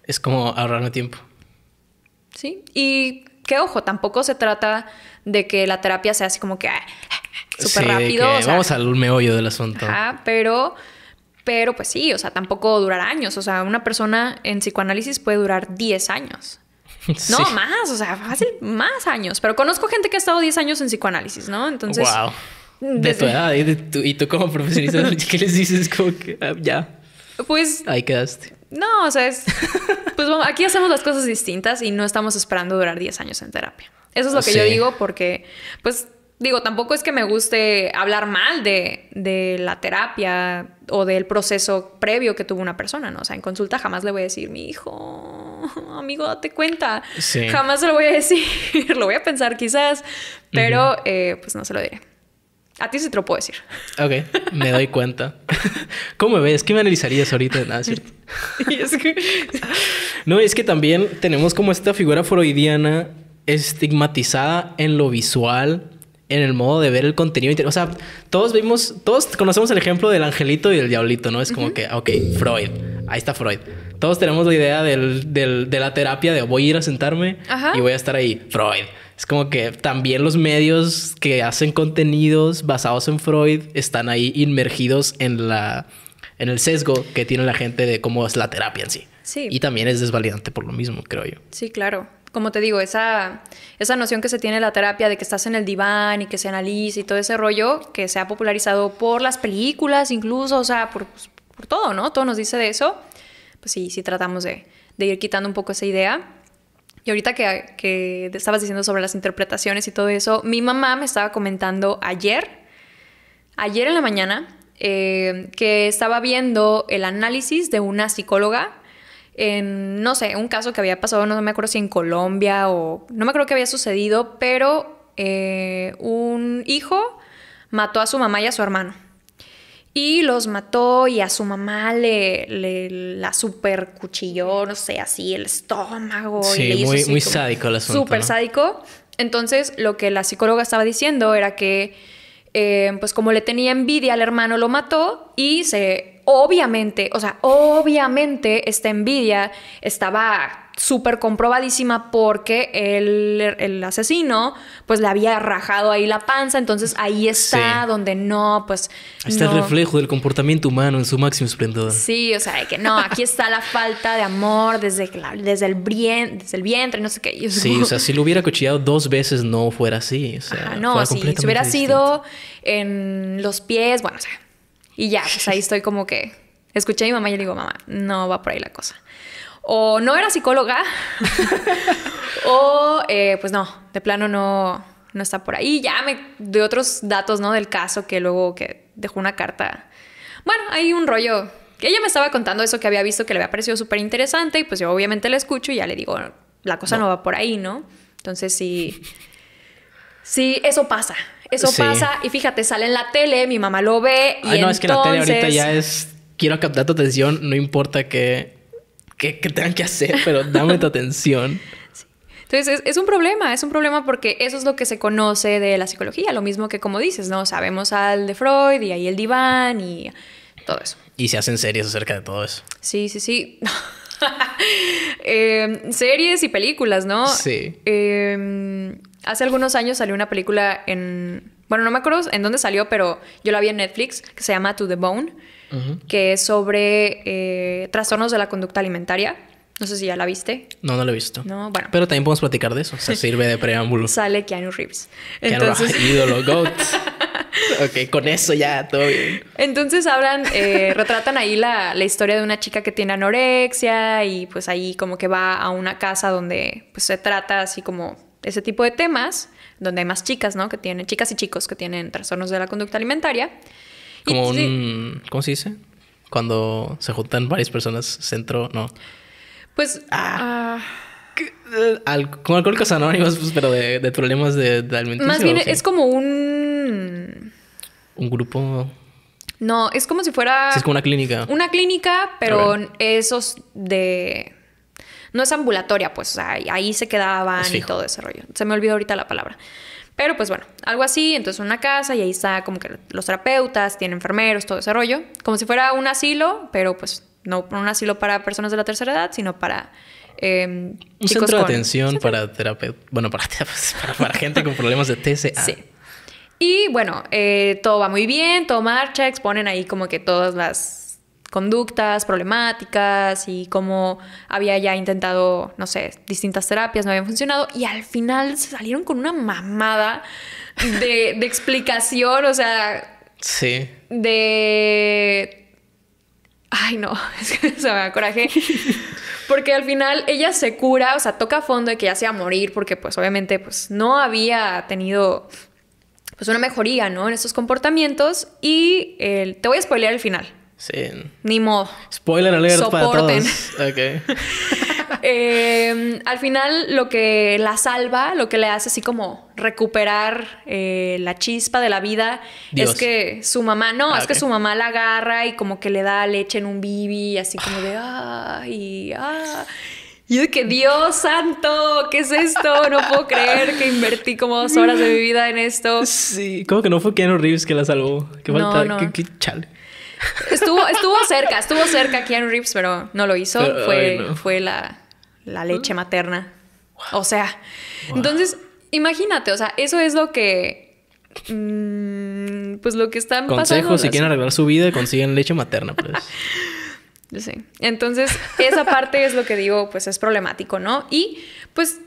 Es como ahorrarme tiempo. Sí. Y qué ojo, tampoco se trata de que la terapia sea así como que ah, súper rápido. vamos al meollo del asunto. pero... Pero pues sí, o sea, tampoco durar años. O sea, una persona en psicoanálisis puede durar 10 años. No, más, o sea, fácil, más años. Pero conozco gente que ha estado 10 años en psicoanálisis, ¿no? Entonces. Wow. De tu edad, y, tú como profesionista, ¿qué les dices? Como que ah, ya. Pues. Ahí quedaste. No, o sea, es. pues bueno, aquí hacemos las cosas distintas y no estamos esperando durar 10 años en terapia. Eso es lo que yo digo porque, pues, digo, tampoco es que me guste hablar mal de, la terapia o del proceso previo que tuvo una persona, ¿no? O sea, en consulta jamás le voy a decir, mi hijo, amigo, date cuenta. Jamás se lo voy a decir, lo voy a pensar quizás, pero eh, pues no se lo diré. A ti sí te lo puedo decir. Ok, me doy cuenta. ¿Cómo me ves? ¿Qué me analizarías ahorita? no, es que también tenemos como esta figura freudiana estigmatizada en lo visual, en el modo de ver el contenido. O sea, todos vimos, todos conocemos el ejemplo del angelito y del diablito, ¿no? Es como que, ok, Freud, ahí está Freud. Todos tenemos la idea de la terapia de voy a ir a sentarme y voy a estar ahí, Freud. Es como que también los medios que hacen contenidos basados en Freud están ahí inmergidos en la en el sesgo que tiene la gente de cómo es la terapia en sí. Sí. Y también es desvalidante por lo mismo, creo yo. Sí, claro como te digo, esa, esa noción que se tiene de la terapia de que estás en el diván y que se analiza y todo ese rollo que se ha popularizado por las películas, incluso, o sea, por, pues, por todo, ¿no? Todo nos dice de eso. Pues sí, sí tratamos de, de ir quitando un poco esa idea. Y ahorita que, que estabas diciendo sobre las interpretaciones y todo eso, mi mamá me estaba comentando ayer, ayer en la mañana, eh, que estaba viendo el análisis de una psicóloga en, no sé, un caso que había pasado, no me acuerdo si en Colombia o no me acuerdo que había sucedido, pero eh, un hijo mató a su mamá y a su hermano. Y los mató y a su mamá le, la super cuchilló, no sé, así el estómago. Sí, muy, sádico la asunto. Súper sádico. Entonces, lo que la psicóloga estaba diciendo era que Em, pues como le tenía envidia al hermano, lo mató y se, obviamente, o sea, obviamente esta envidia estaba súper comprobadísima porque el, asesino pues le había rajado ahí la panza, entonces ahí está donde no, pues... está el reflejo del comportamiento humano en su máximo esplendor. Sí, o sea, que no, aquí está la falta de amor desde, desde, el, desde el vientre, no sé qué. sí, o sea, si lo hubiera cuchillado dos veces no fuera así, o sea, no, si, hubiera sido en los pies, bueno, o sea, y ya, pues ahí estoy como que... Escuché a mi mamá y le digo, mamá, no va por ahí la cosa o no era psicóloga, o eh, pues no, de plano no, no está por ahí. Ya me de otros datos, ¿no? Del caso que luego que dejó una carta. Bueno, hay un rollo. Que ella me estaba contando eso que había visto que le había parecido súper interesante y pues yo obviamente la escucho y ya le digo, la cosa no, va por ahí, ¿no? Entonces sí, sí, eso pasa. Eso pasa y fíjate, sale en la tele, mi mamá lo ve y no, es que la tele ahorita ya es quiero captar tu atención, no importa que que, tengan que hacer, pero dame tu atención. Entonces, es, un problema, es un problema porque eso es lo que se conoce de la psicología, lo mismo que como dices, ¿no? Sabemos al de Freud y ahí el diván y todo eso. Y se hacen series acerca de todo eso. Sí, sí, sí. Em, series y películas, ¿no? Sí. Em, hace algunos años salió una película en... Bueno, no me acuerdo en dónde salió, pero yo la vi en Netflix, que se llama To the Bone que es sobre eh, trastornos de la conducta alimentaria. No sé si ya la viste. No, no la he visto. No, bueno. Pero también podemos platicar de eso. O Se sirve de preámbulo. Sale Keanu Reeves. Entonces... Keanu ídolo, GOAT. ok, con eso ya, todo bien. Entonces hablan, eh, retratan ahí la, la, historia de una chica que tiene anorexia y pues ahí como que va a una casa donde pues se trata así como ese tipo de temas, donde hay más chicas, ¿no? Que tienen, chicas y chicos que tienen trastornos de la conducta alimentaria. Como un. ¿Cómo se dice? Cuando se juntan varias personas, centro, no. Pues. Ah, ah. alcohólicos anónimos, pues, pero de, problemas de, alimentación. Más bien es como un. Un grupo. No, es como si fuera. es como una clínica. Una clínica, pero esos de. No es ambulatoria, pues. ahí se quedaban y todo ese rollo. Se me olvidó ahorita la palabra. Pero pues bueno, algo así, entonces una casa y ahí está como que los terapeutas, tiene enfermeros, todo ese rollo, como si fuera un asilo, pero pues no un asilo para personas de la tercera edad, sino para... Em, un centro de atención para terapeutas. bueno, para, para, para gente con problemas de TCA. Sí. Y bueno, eh, todo va muy bien, todo marcha, exponen ahí como que todas las conductas problemáticas y cómo había ya intentado, no sé, distintas terapias, no habían funcionado y al final se salieron con una mamada de, explicación, o sea... Sí. De Ay, no, es que se me da coraje. Porque al final ella se cura, o sea, toca a fondo de que ya se a morir, porque pues obviamente pues no había tenido pues una mejoría, ¿no? En estos comportamientos. Y te voy a spoilear el final. Sí. Ni modo. Spoiler alert para todos. Ok. Em, al final, lo que la salva, lo que le hace así como recuperar eh, la chispa de la vida, es que su mamá, no, es ah, que su mamá la agarra y como que le da leche en un bibi, así como de ¡ay! y ah. Y de que Dios santo, ¿qué es esto? No puedo creer que invertí como dos horas de mi vida en esto. Sí, como que no fue Keanu Reeves que la salvó. Qué falta, qué chale. Estuvo, estuvo cerca, estuvo cerca en Rips, pero no lo hizo. fue fue la, leche materna. O sea, entonces, imagínate, o sea, eso es lo que. Mm, pues lo que están consejo pasando. Consejos, si quieren arreglar su vida, consiguen leche materna, pues. Yo Entonces, esa parte es lo que digo, pues es problemático, ¿no? Y pues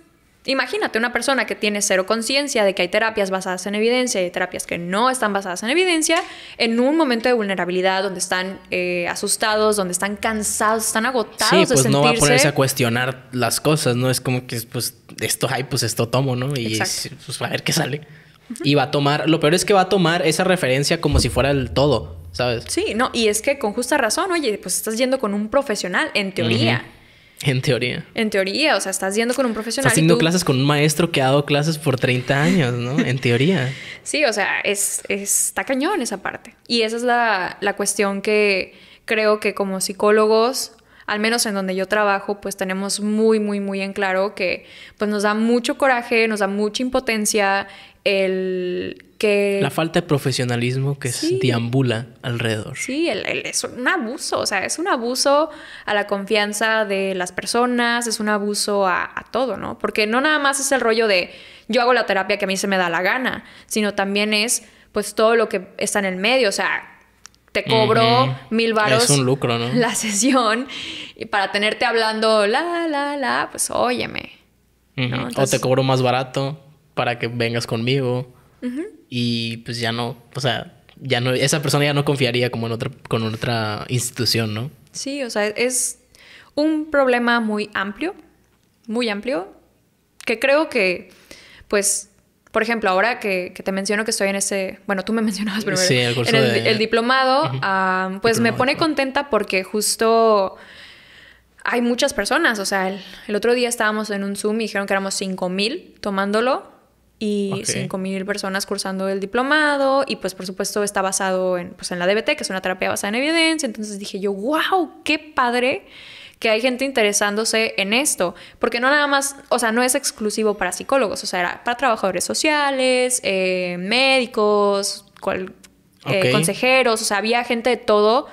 Imagínate una persona que tiene cero conciencia de que hay terapias basadas en evidencia y terapias que no están basadas en evidencia, en un momento de vulnerabilidad donde están eh, asustados, donde están cansados, están agotados. Sí, pues no va a ponerse a cuestionar las cosas, ¿no? Es como que, pues, esto hay, pues esto tomo, ¿no? Y pues pues a ver qué sale. Y va a tomar, lo peor es que va a tomar esa referencia como si fuera el todo, ¿sabes? Sí, no, y es que con justa razón, oye, pues estás yendo con un profesional, en teoría. En teoría. En teoría, o sea, estás yendo con un profesional. Estás haciendo clases con un maestro que ha dado clases por 30 años, ¿no? En teoría. sí, o sea, es, está cañón esa parte. Y esa es la, cuestión que creo que como psicólogos al menos en donde yo trabajo, pues tenemos muy, muy, muy en claro que pues nos da mucho coraje, nos da mucha impotencia el que... La falta de profesionalismo que sí, diambula alrededor. Sí, el, es un abuso, o sea, es un abuso a la confianza de las personas, es un abuso a, todo, ¿no? Porque no nada más es el rollo de yo hago la terapia que a mí se me da la gana, sino también es pues todo lo que está en el medio, o sea, te cobro mil varos. un lucro, La sesión y para tenerte hablando la, la, la, pues óyeme. o te cobro más barato para que vengas conmigo. Y pues ya no, o sea, ya no, esa persona ya no confiaría como en otra, con otra institución, ¿no? Sí, o sea, es un problema muy amplio, muy amplio, que creo que, pues, por ejemplo, ahora que, que te menciono que estoy en ese, bueno, tú me mencionabas primero, sí, el el, diplomado, ah, pues me pone contenta porque justo hay muchas personas, o sea, el, el otro día estábamos en un Zoom y dijeron que éramos 5.000 tomándolo y 5.000 personas cursando el diplomado y pues por supuesto está basado en, pues, en la DBT, que es una terapia basada en evidencia. Entonces dije yo, wow, qué padre que hay gente interesándose en esto, porque no nada más, o sea, no es exclusivo para psicólogos, o sea, era para trabajadores sociales, eh, médicos, eh, consejeros, o sea, había gente de todo,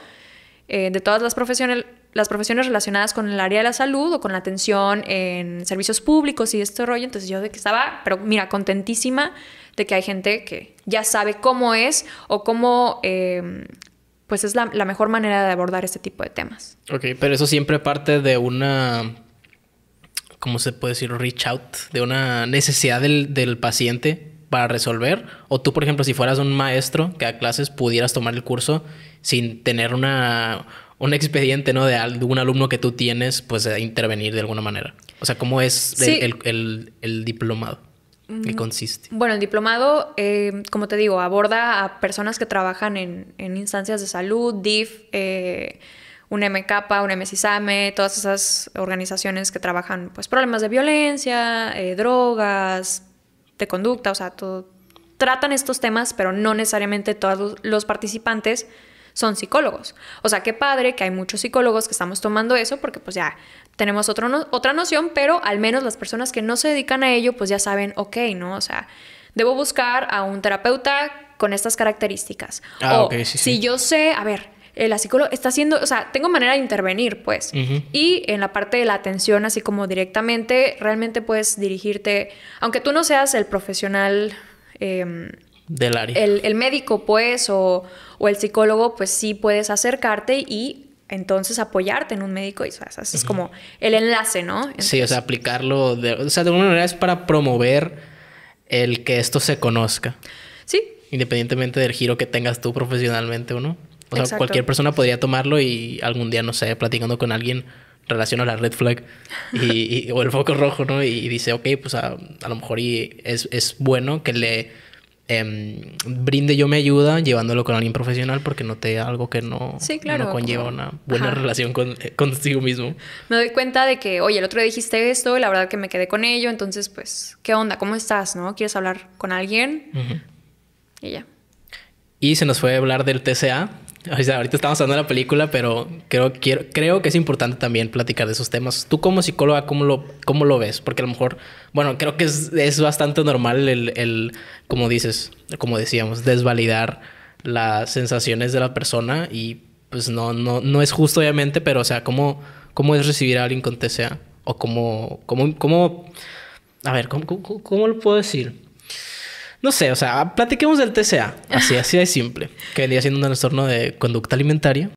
eh, de todas las profesiones, las profesiones relacionadas con el área de la salud o con la atención en servicios públicos y este rollo. Entonces yo de que estaba, pero mira, contentísima de que hay gente que ya sabe cómo es o cómo... Em, pues es la, mejor manera de abordar este tipo de temas. Ok, pero eso siempre parte de una ¿cómo se puede decir? Reach out, de una necesidad del, del, paciente para resolver. O tú, por ejemplo, si fueras un maestro que a clases pudieras tomar el curso sin tener una, un expediente, ¿no? De un alumno que tú tienes, pues intervenir de alguna manera. O sea, ¿cómo es el, diplomado? ¿Qué mm. consiste? Bueno, el diplomado, eh, como te digo, aborda a personas que trabajan en, instancias de salud, DIF, eh, un MK, un MSISAME, todas esas organizaciones que trabajan pues problemas de violencia, eh, drogas, de conducta, o sea, tratan estos temas, pero no necesariamente todos los participantes son psicólogos. O sea, qué padre que hay muchos psicólogos que estamos tomando eso porque pues ya tenemos otra otra noción, pero al menos las personas que no se dedican a ello pues ya saben, ok, ¿no? O sea, debo buscar a un terapeuta con estas características. Ah, o si yo sé, a ver, eh, la psicóloga está haciendo, o sea, tengo manera de intervenir, pues. Y en la parte de la atención, así como directamente, realmente puedes dirigirte, aunque tú no seas el profesional. Em, del área. El, el, médico, pues, o, o el psicólogo, pues sí puedes acercarte y entonces apoyarte en un médico y es como el enlace, ¿no? sí, o sea, aplicarlo, de, o sea, de alguna manera es para promover el que esto se conozca. Sí. Independientemente del giro que tengas tú profesionalmente o no. O sea, cualquier persona podría tomarlo y algún día, no sé, platicando con alguien relaciona la red flag y, o el foco rojo, ¿no? Y, dice, ok, pues a, a lo mejor y es bueno que le Em, brinde yo me ayuda llevándolo con alguien profesional porque noté algo que no, conlleva una buena relación con, eh, contigo mismo. Me doy cuenta de que, oye, el otro día dijiste esto, la verdad que me quedé con ello, entonces, pues, ¿qué onda? ¿Cómo estás? ¿No? ¿Quieres hablar con alguien? Y ya. Y se nos fue a hablar del TCA, ahorita estamos hablando de la película, pero creo, creo que es importante también platicar de esos temas. Tú como psicóloga, ¿cómo lo, cómo lo ves? Porque a lo mejor, bueno, creo que es, bastante normal el, como dices, como decíamos, desvalidar las sensaciones de la persona y pues no, no, no es justo obviamente, pero o sea, ¿cómo, cómo es recibir a alguien con TCA? O cómo, cómo, a ver, cómo, cómo lo puedo decir? No sé, o sea, platiquemos del TCA. Así, así de simple. Que venía siendo un trastorno de conducta alimentaria.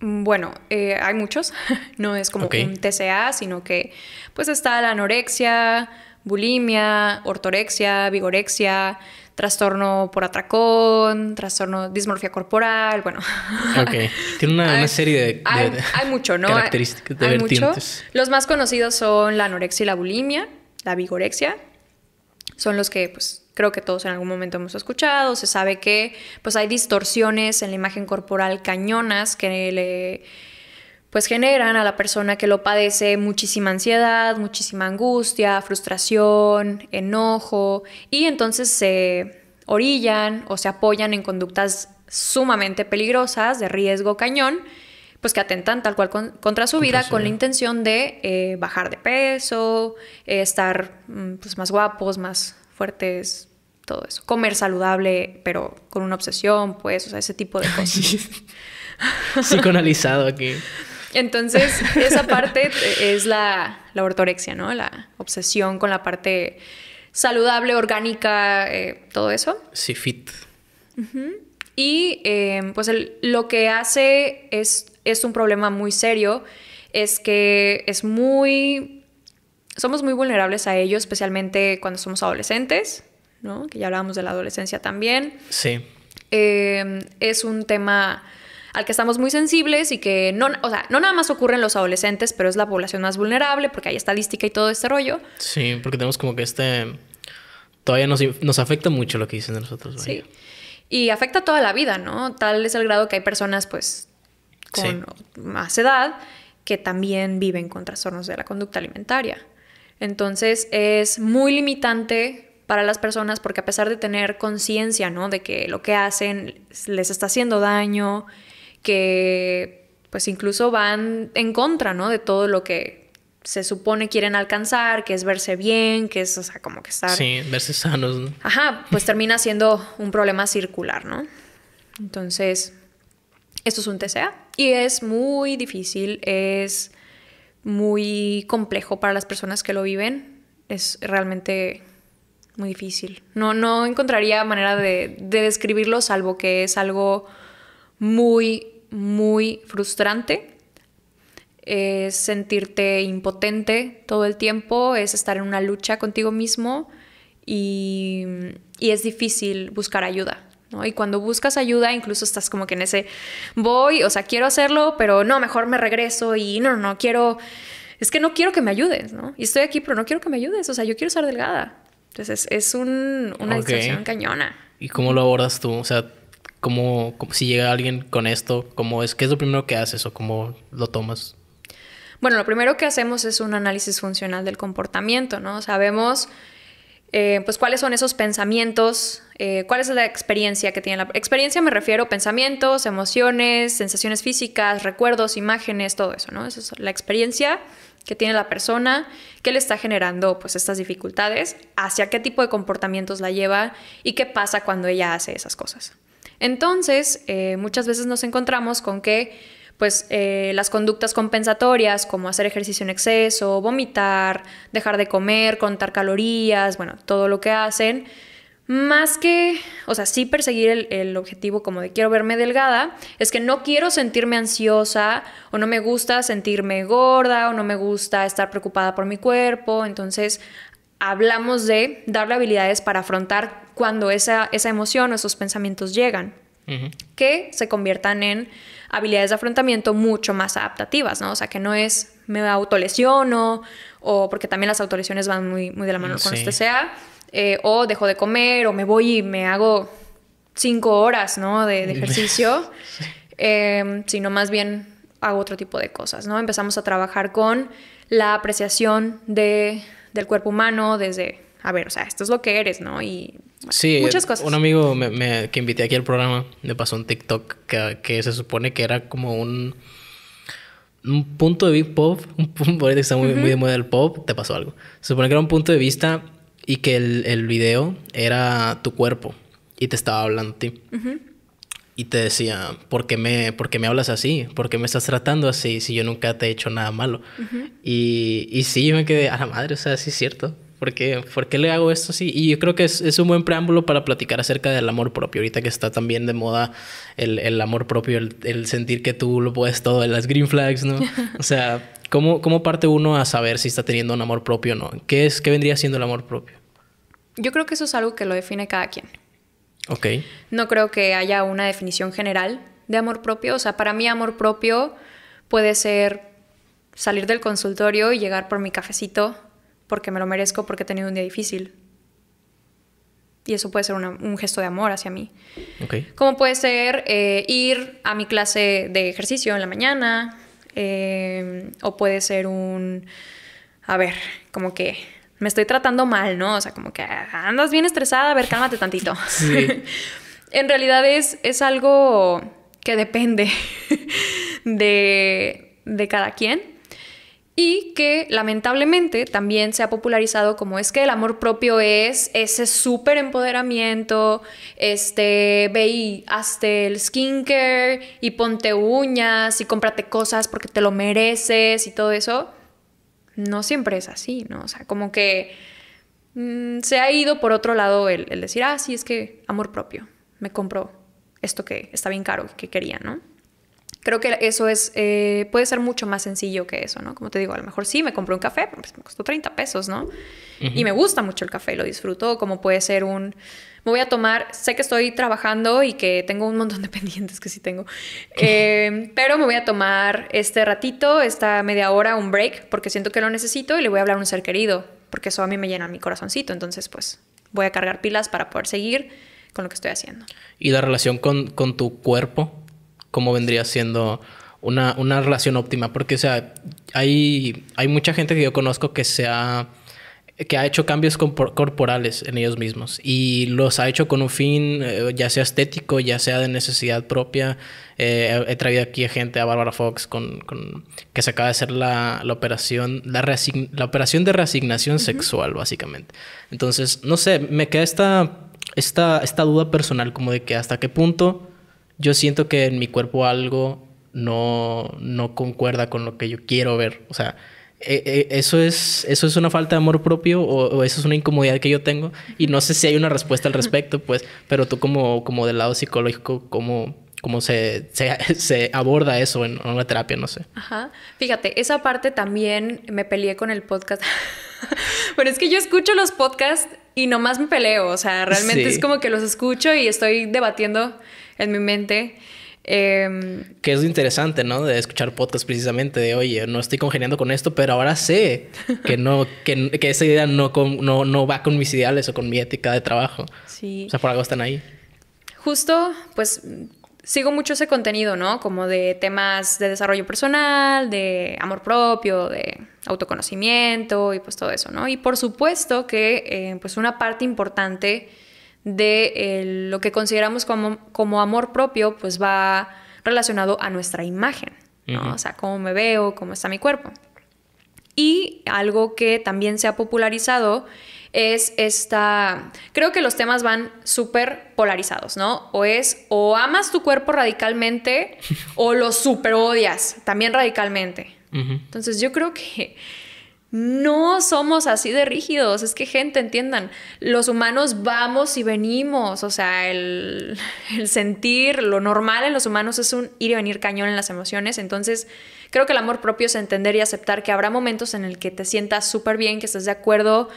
Mm, bueno, eh, hay muchos. No es como un TCA, sino que pues está la anorexia, bulimia, ortorexia, vigorexia, trastorno por atracón, trastorno dismorfia corporal, bueno. Ok. Tiene una, serie de, hay, ¿no? Características de hay, Los más conocidos son la anorexia y la bulimia, la vigorexia, son los que pues creo que todos en algún momento hemos escuchado, se sabe que pues hay distorsiones en la imagen corporal cañonas que le pues generan a la persona que lo padece muchísima ansiedad, muchísima angustia, frustración, enojo y entonces se orillan o se apoyan en conductas sumamente peligrosas de riesgo cañón pues que atentan tal cual contra su vida con la intención de eh, bajar de peso, eh, estar mm, pues, más guapos, más fuertes, todo eso. Comer saludable, pero con una obsesión, pues, o sea, ese tipo de cosas. Psicoanalizado aquí. Entonces, esa parte es la, la ortorexia, ¿no? La obsesión con la parte saludable, orgánica, eh, todo eso. Sí, fit. Y pues lo que hace es es un problema muy serio, es que es muy... Somos muy vulnerables a ello, especialmente cuando somos adolescentes, ¿no? Que ya hablábamos de la adolescencia también. Sí. Eh, es un tema al que estamos muy sensibles y que no, o sea, no nada más ocurre en los adolescentes, pero es la población más vulnerable porque hay estadística y todo este rollo. Sí, porque tenemos como que este... Todavía nos, nos afecta mucho lo que dicen de nosotros. Sí. Y afecta toda la vida, ¿no? Tal es el grado que hay personas, pues, con más edad que también viven con trastornos de la conducta alimentaria. Entonces es muy limitante para las personas porque a pesar de tener conciencia, ¿no? De que lo que hacen les está haciendo daño, que pues incluso van en contra, ¿no? De todo lo que se supone quieren alcanzar, que es verse bien, que es, o sea, como que estar... Sí, verse sanos, ¿no? Ajá, pues termina siendo un problema circular, ¿no? Entonces, esto es un TCA y es muy difícil, es muy complejo para las personas que lo viven, es realmente muy difícil. No, no encontraría manera de, describirlo salvo que es algo muy, muy frustrante es sentirte impotente todo el tiempo, es estar en una lucha contigo mismo y es difícil buscar ayuda. Y cuando buscas ayuda, incluso estás como que en ese, voy, o sea, quiero hacerlo, pero no, mejor me regreso y no, no, no, quiero, es que no quiero que me ayudes, ¿no? Y estoy aquí, pero no quiero que me ayudes, o sea, yo quiero ser delgada. Entonces, es, una situación cañona. ¿Y cómo lo abordas tú? O sea, ¿cómo, si llega alguien con esto, ¿cómo es, ¿qué es lo primero que haces o cómo lo tomas? Bueno, lo primero que hacemos es un análisis funcional del comportamiento, ¿no? Sabemos, eh, pues, cuáles son esos pensamientos eh, cuál es la experiencia que tiene la experiencia me refiero a pensamientos, emociones, sensaciones físicas, recuerdos, imágenes, todo eso, ¿no? Esa es la experiencia que tiene la persona, que le está generando pues estas dificultades, hacia qué tipo de comportamientos la lleva y qué pasa cuando ella hace esas cosas. Entonces, eh, muchas veces nos encontramos con que pues eh, las conductas compensatorias como hacer ejercicio en exceso, vomitar, dejar de comer, contar calorías, bueno, todo lo que hacen, más que, o sea, sí perseguir el, objetivo como de quiero verme delgada, es que no quiero sentirme ansiosa o no me gusta sentirme gorda o no me gusta estar preocupada por mi cuerpo. Entonces, hablamos de darle habilidades para afrontar cuando esa, esa emoción o esos pensamientos llegan. Que se conviertan en habilidades de afrontamiento mucho más adaptativas, ¿no? O sea, que no es me autolesiono o porque también las autolesiones van muy, muy de la mano mm, con este sea eh, o dejo de comer, o me voy y me hago cinco horas, ¿no? De, ejercicio, em, sino más bien hago otro tipo de cosas, ¿no? Empezamos a trabajar con la apreciación de, del cuerpo humano desde, a ver, o sea, esto es lo que eres, ¿no? Y sí, muchas eh, cosas. Un amigo me, que invité aquí al programa me pasó un TikTok que, se supone que era como un un punto de vista pop, un, punto de vista muy, muy de moda el pop, te pasó algo. Se supone que era un punto de vista y que el, el, video era tu cuerpo y te estaba hablando a ti. Y te decía, ¿por qué, me, ¿por qué me hablas así? ¿Por qué me estás tratando así si yo nunca te he hecho nada malo? y, y sí, yo me quedé a la madre, o sea, sí es cierto. ¿Por qué, ¿Por qué le hago esto así? Y yo creo que es, es, un buen preámbulo para platicar acerca del amor propio. Ahorita que está también de moda el, el amor propio, el, el, sentir que tú lo puedes todo, las green flags, ¿no? O sea, ¿cómo, ¿cómo parte uno a saber si está teniendo un amor propio o no? ¿Qué, es, ¿Qué vendría siendo el amor propio? Yo creo que eso es algo que lo define cada quien. Ok. No creo que haya una definición general de amor propio. O sea, para mí amor propio puede ser salir del consultorio y llegar por mi cafecito porque me lo merezco, porque he tenido un día difícil. Y eso puede ser un gesto de amor hacia mí. Okay. Como puede ser eh, ir a mi clase de ejercicio en la mañana, eh, o puede ser un, a ver, como que me estoy tratando mal, ¿no? O sea, como que ah, andas bien estresada, a ver, cálmate tantito. Sí. en realidad es, es algo que depende de, cada quien y que lamentablemente también se ha popularizado como es que el amor propio es ese súper empoderamiento, este, ve y hazte el skincare y ponte uñas y cómprate cosas porque te lo mereces y todo eso no siempre es así, ¿no? O sea, como que mm, se ha ido por otro lado el, decir, ah, sí, es que amor propio, me compro esto que está bien caro, que quería, ¿no? Creo que eso es, eh, puede ser mucho más sencillo que eso, ¿no? Como te digo, a lo mejor sí, me compré un café, pues, me costó 30 pesos, ¿no? Y me gusta mucho el café, lo disfruto, como puede ser un, me voy a tomar, sé que estoy trabajando y que tengo un montón de pendientes que sí tengo, em, pero me voy a tomar este ratito, esta media hora, un break, porque siento que lo necesito y le voy a hablar a un ser querido, porque eso a mí me llena mi corazoncito, entonces pues voy a cargar pilas para poder seguir con lo que estoy haciendo. ¿Y la relación con, tu cuerpo? ¿Cómo vendría siendo una, relación óptima? Porque, o sea, hay, hay mucha gente que yo conozco que se ha que ha hecho cambios corporales en ellos mismos y los ha hecho con un fin eh, ya sea estético, ya sea de necesidad propia. Eh, he traído aquí a gente, a Bárbara Fox, con, con, que se acaba de hacer la, la operación, la, la, operación de reasignación sexual, básicamente. Entonces, no sé, me queda esta, esta, esta duda personal como de que hasta qué punto yo siento que en mi cuerpo algo no, no concuerda con lo que yo quiero ver. O sea, eh, eh, eso, es, eso es una falta de amor propio o, eso es una incomodidad que yo tengo y no sé si hay una respuesta al respecto, pues, pero tú como, como del lado psicológico, ¿cómo, cómo se, se, aborda eso en una terapia? No sé. Ajá. Fíjate, esa parte también me peleé con el podcast. Bueno, es que yo escucho los podcasts y nomás me peleo, o sea, realmente es como que los escucho y estoy debatiendo en mi mente. Em, que es interesante, ¿no? De escuchar podcast precisamente de, oye, no estoy congeniando con esto, pero ahora sé que no, que, esa idea no, no, va con mis ideales o con mi ética de trabajo. Sí. O sea, por algo están ahí. Justo, pues sigo mucho ese contenido, ¿no? Como de temas de desarrollo personal, de amor propio, de autoconocimiento y pues todo eso, ¿no? Y por supuesto que eh, pues una parte importante de eh, lo que consideramos como, como amor propio, pues va relacionado a nuestra imagen, ¿no? O sea, cómo me veo, cómo está mi cuerpo. Y algo que también se ha popularizado es esta, creo que los temas van súper polarizados, ¿no? O es o amas tu cuerpo radicalmente o lo super odias también radicalmente. Entonces yo creo que no somos así de rígidos, es que gente, entiendan, los humanos vamos y venimos, o sea, el, el, sentir, lo normal en los humanos es un ir y venir cañón en las emociones, entonces creo que el amor propio es entender y aceptar que habrá momentos en el que te sientas súper bien, que estás de acuerdo,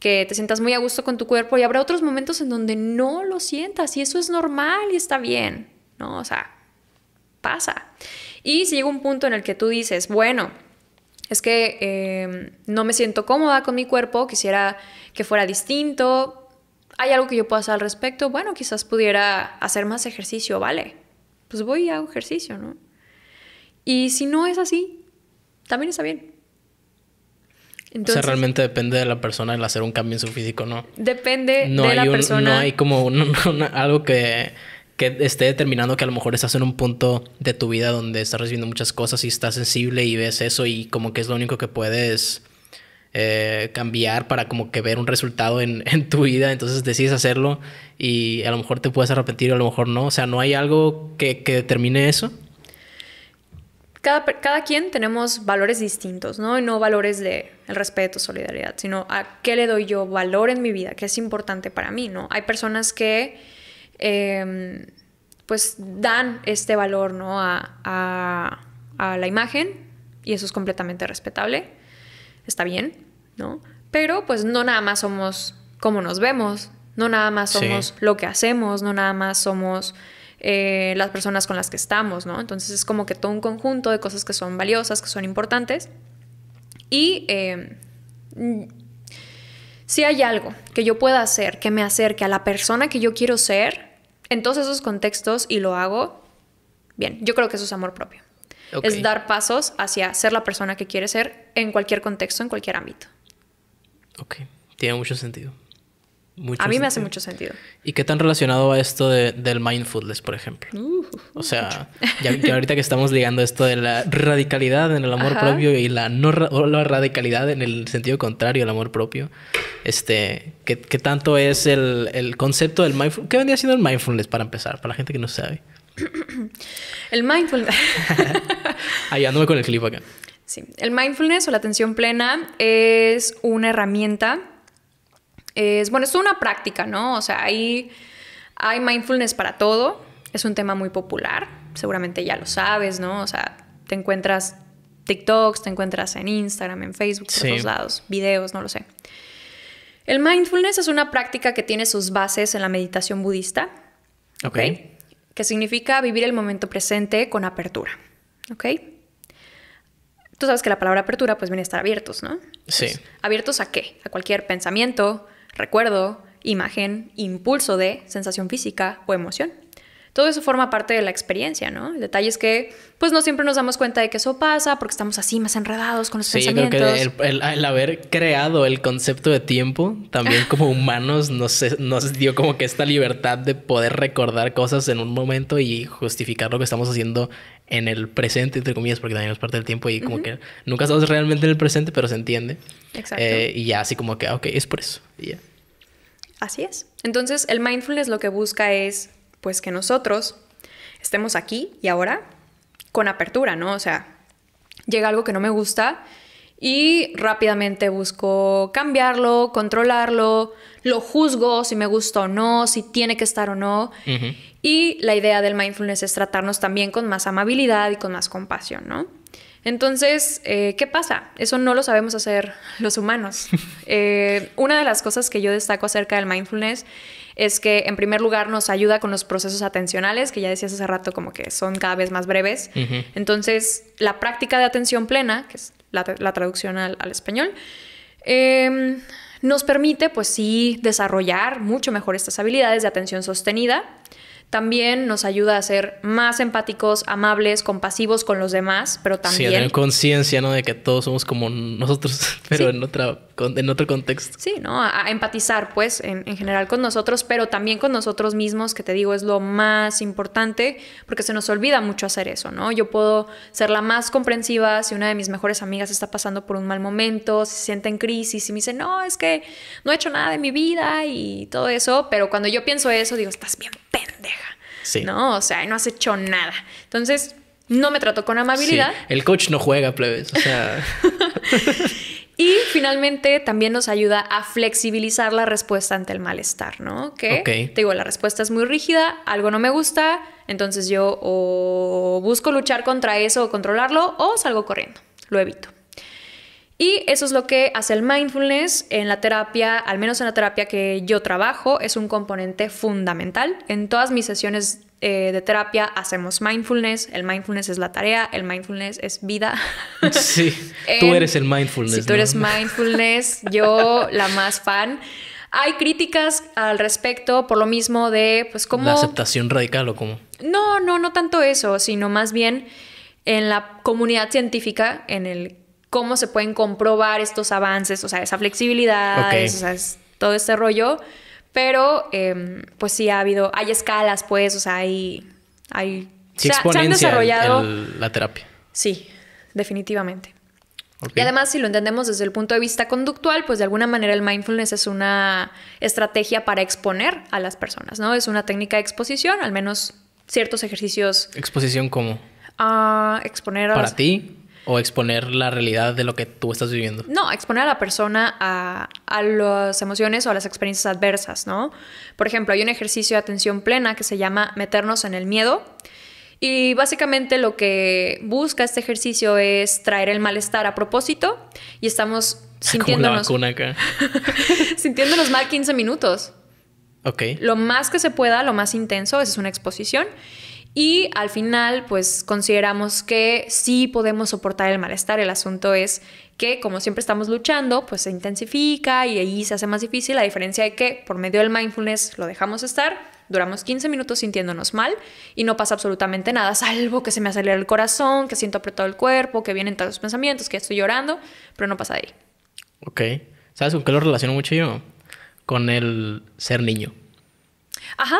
que te sientas muy a gusto con tu cuerpo y habrá otros momentos en donde no lo sientas y eso es normal y está bien, ¿no? O sea, pasa. Y si llega un punto en el que tú dices, bueno, es que em, no me siento cómoda con mi cuerpo, quisiera que fuera distinto, ¿hay algo que yo pueda hacer al respecto? Bueno, quizás pudiera hacer más ejercicio, vale, pues voy y hago ejercicio, ¿no? Y si no es así, también está bien. Entonces, realmente depende de la persona el hacer un cambio en su físico, ¿no? Depende no de la persona. No hay como algo que que esté determinando que a lo mejor estás en un punto de tu vida donde estás recibiendo muchas cosas y estás sensible y ves eso y como que es lo único que puedes eh, cambiar para como que ver un resultado en, tu vida, entonces decides hacerlo y a lo mejor te puedes arrepentir o a lo mejor no, o sea, ¿no hay algo que, determine eso? Cada, cada, quien tenemos valores distintos, ¿no? no valores de el respeto, solidaridad, sino a qué le doy yo valor en mi vida, qué es importante para mí, ¿no? Hay personas que Em, pues dan este valor ¿no? a, la imagen y eso es completamente respetable, está bien, ¿no? Pero pues no nada más somos como nos vemos, no nada más somos lo que hacemos, no nada más somos eh, las personas con las que estamos, ¿no? Entonces es como que todo un conjunto de cosas que son valiosas, que son importantes y... Em, si hay algo que yo pueda hacer que me acerque a la persona que yo quiero ser, en todos esos contextos y lo hago, bien, yo creo que eso es amor propio. Es dar pasos hacia ser la persona que quiere ser en cualquier contexto, en cualquier ámbito. Ok, tiene mucho sentido a mí me hace mucho sentido. ¿Y qué tan relacionado a esto de, del mindfulness, por ejemplo? Uh, o sea, ya, ahorita que estamos ligando esto de la radicalidad en el amor propio y la no la radicalidad en el sentido contrario al amor propio, este, ¿qué, tanto es el, concepto del mindfulness? ¿Qué vendría siendo el mindfulness para empezar, para la gente que no sabe? el mindfulness. Ayudándome con el clip acá. Sí, el mindfulness o la atención plena es una herramienta es, bueno, es una práctica, ¿no? O sea, hay, hay mindfulness para todo, es un tema muy popular, seguramente ya lo sabes, ¿no? O sea, te encuentras TikToks, te encuentras en Instagram, en Facebook, por todos lados, videos, no lo sé. El mindfulness es una práctica que tiene sus bases en la meditación budista. Ok. Que significa vivir el momento presente con apertura. ¿Ok? Tú sabes que la palabra apertura pues viene a estar abiertos, ¿no? sí. ¿Abiertos a qué? A cualquier pensamiento, recuerdo, imagen, impulso de sensación física o emoción. Todo eso forma parte de la experiencia, ¿no? El detalle es que, pues, no siempre nos damos cuenta de que eso pasa porque estamos así más enredados con los pensamientos. Sí, creo que el, haber creado el concepto de tiempo también como humanos nos, dio como que esta libertad de poder recordar cosas en un momento y justificar lo que estamos haciendo en el presente, entre comillas, porque también es parte del tiempo y como que nunca estamos realmente en el presente, pero se entiende. Exacto. Eh, y ya así como que, ah, ok, es por eso. Así es. Entonces, el mindfulness lo que busca es pues que nosotros estemos aquí y ahora con apertura, ¿no? O sea, llega algo que no me gusta y rápidamente busco cambiarlo, controlarlo, lo juzgo si me gusta o no, si tiene que estar o no. Y la idea del mindfulness es tratarnos también con más amabilidad y con más compasión, ¿no? Entonces, eh, ¿qué pasa? Eso no lo sabemos hacer los humanos. Eh, una de las cosas que yo destaco acerca del mindfulness es que en primer lugar nos ayuda con los procesos atencionales, que ya decías hace rato como que son cada vez más breves. Entonces, la práctica de atención plena, que es la, traducción al, español, em, nos permite pues sí desarrollar mucho mejor estas habilidades de atención sostenida también nos ayuda a ser más empáticos, amables, compasivos con los demás, pero también... Sí, tener conciencia, ¿no? De que todos somos como nosotros, pero en, otra, en otro contexto. Sí, ¿no? A, empatizar, pues, en, en, general con nosotros, pero también con nosotros mismos, que te digo es lo más importante, porque se nos olvida mucho hacer eso, ¿no? Yo puedo ser la más comprensiva si una de mis mejores amigas está pasando por un mal momento, se siente en crisis y me dice, no, es que no he hecho nada de mi vida y todo eso, pero cuando yo pienso eso, digo, estás bien pendeja ¿No? O sea, no has hecho nada. Entonces, no me trató con amabilidad. El coach no juega, plebes. y finalmente también nos ayuda a flexibilizar la respuesta ante el malestar, ¿no? Que te digo, la respuesta es muy rígida, algo no me gusta, entonces yo o busco luchar contra eso o controlarlo o salgo corriendo, lo evito. Y eso es lo que hace el mindfulness en la terapia, al menos en la terapia que yo trabajo, es un componente fundamental. En todas mis sesiones eh, de terapia hacemos mindfulness, el mindfulness es la tarea, el mindfulness es vida. Sí, tú eres el mindfulness. Si tú eres mindfulness, yo la más fan. Hay críticas al respecto por lo mismo de, pues, cómo La aceptación radical o cómo. No, no, no tanto eso, sino más bien en la comunidad científica, en el cómo se pueden comprobar estos avances, o sea, esa flexibilidad, todo este rollo. Pero, em, pues sí ha habido, hay escalas, pues, o sea, hay... hay se han desarrollado... la terapia. Sí, definitivamente. Y además, si lo entendemos desde el punto de vista conductual, pues de alguna manera el mindfulness es una estrategia para exponer a las personas, ¿no? Es una técnica de exposición, al menos ciertos ejercicios. ¿Exposición cómo? A ah, exponer a... Para ti. O exponer la realidad de lo que tú estás viviendo. No, exponer a la persona a, las emociones o a las experiencias adversas, ¿no? Por ejemplo, hay un ejercicio de atención plena que se llama meternos en el miedo. Y básicamente lo que busca este ejercicio es traer el malestar a propósito y estamos sintiéndonos, una acá. sintiéndonos mal 15 minutos. Ok. Lo más que se pueda, lo más intenso, esa es una exposición. Y al final, pues consideramos que sí podemos soportar el malestar. El asunto es que, como siempre estamos luchando, pues se intensifica y ahí se hace más difícil, La diferencia de que por medio del mindfulness lo dejamos estar, duramos 15 minutos sintiéndonos mal y no pasa absolutamente nada, salvo que se me acelera el corazón, que siento apretado el cuerpo, que vienen todos los pensamientos, que estoy llorando, pero no pasa de ahí. Ok. ¿Sabes con qué lo relaciono mucho yo? Con el ser niño. Ajá,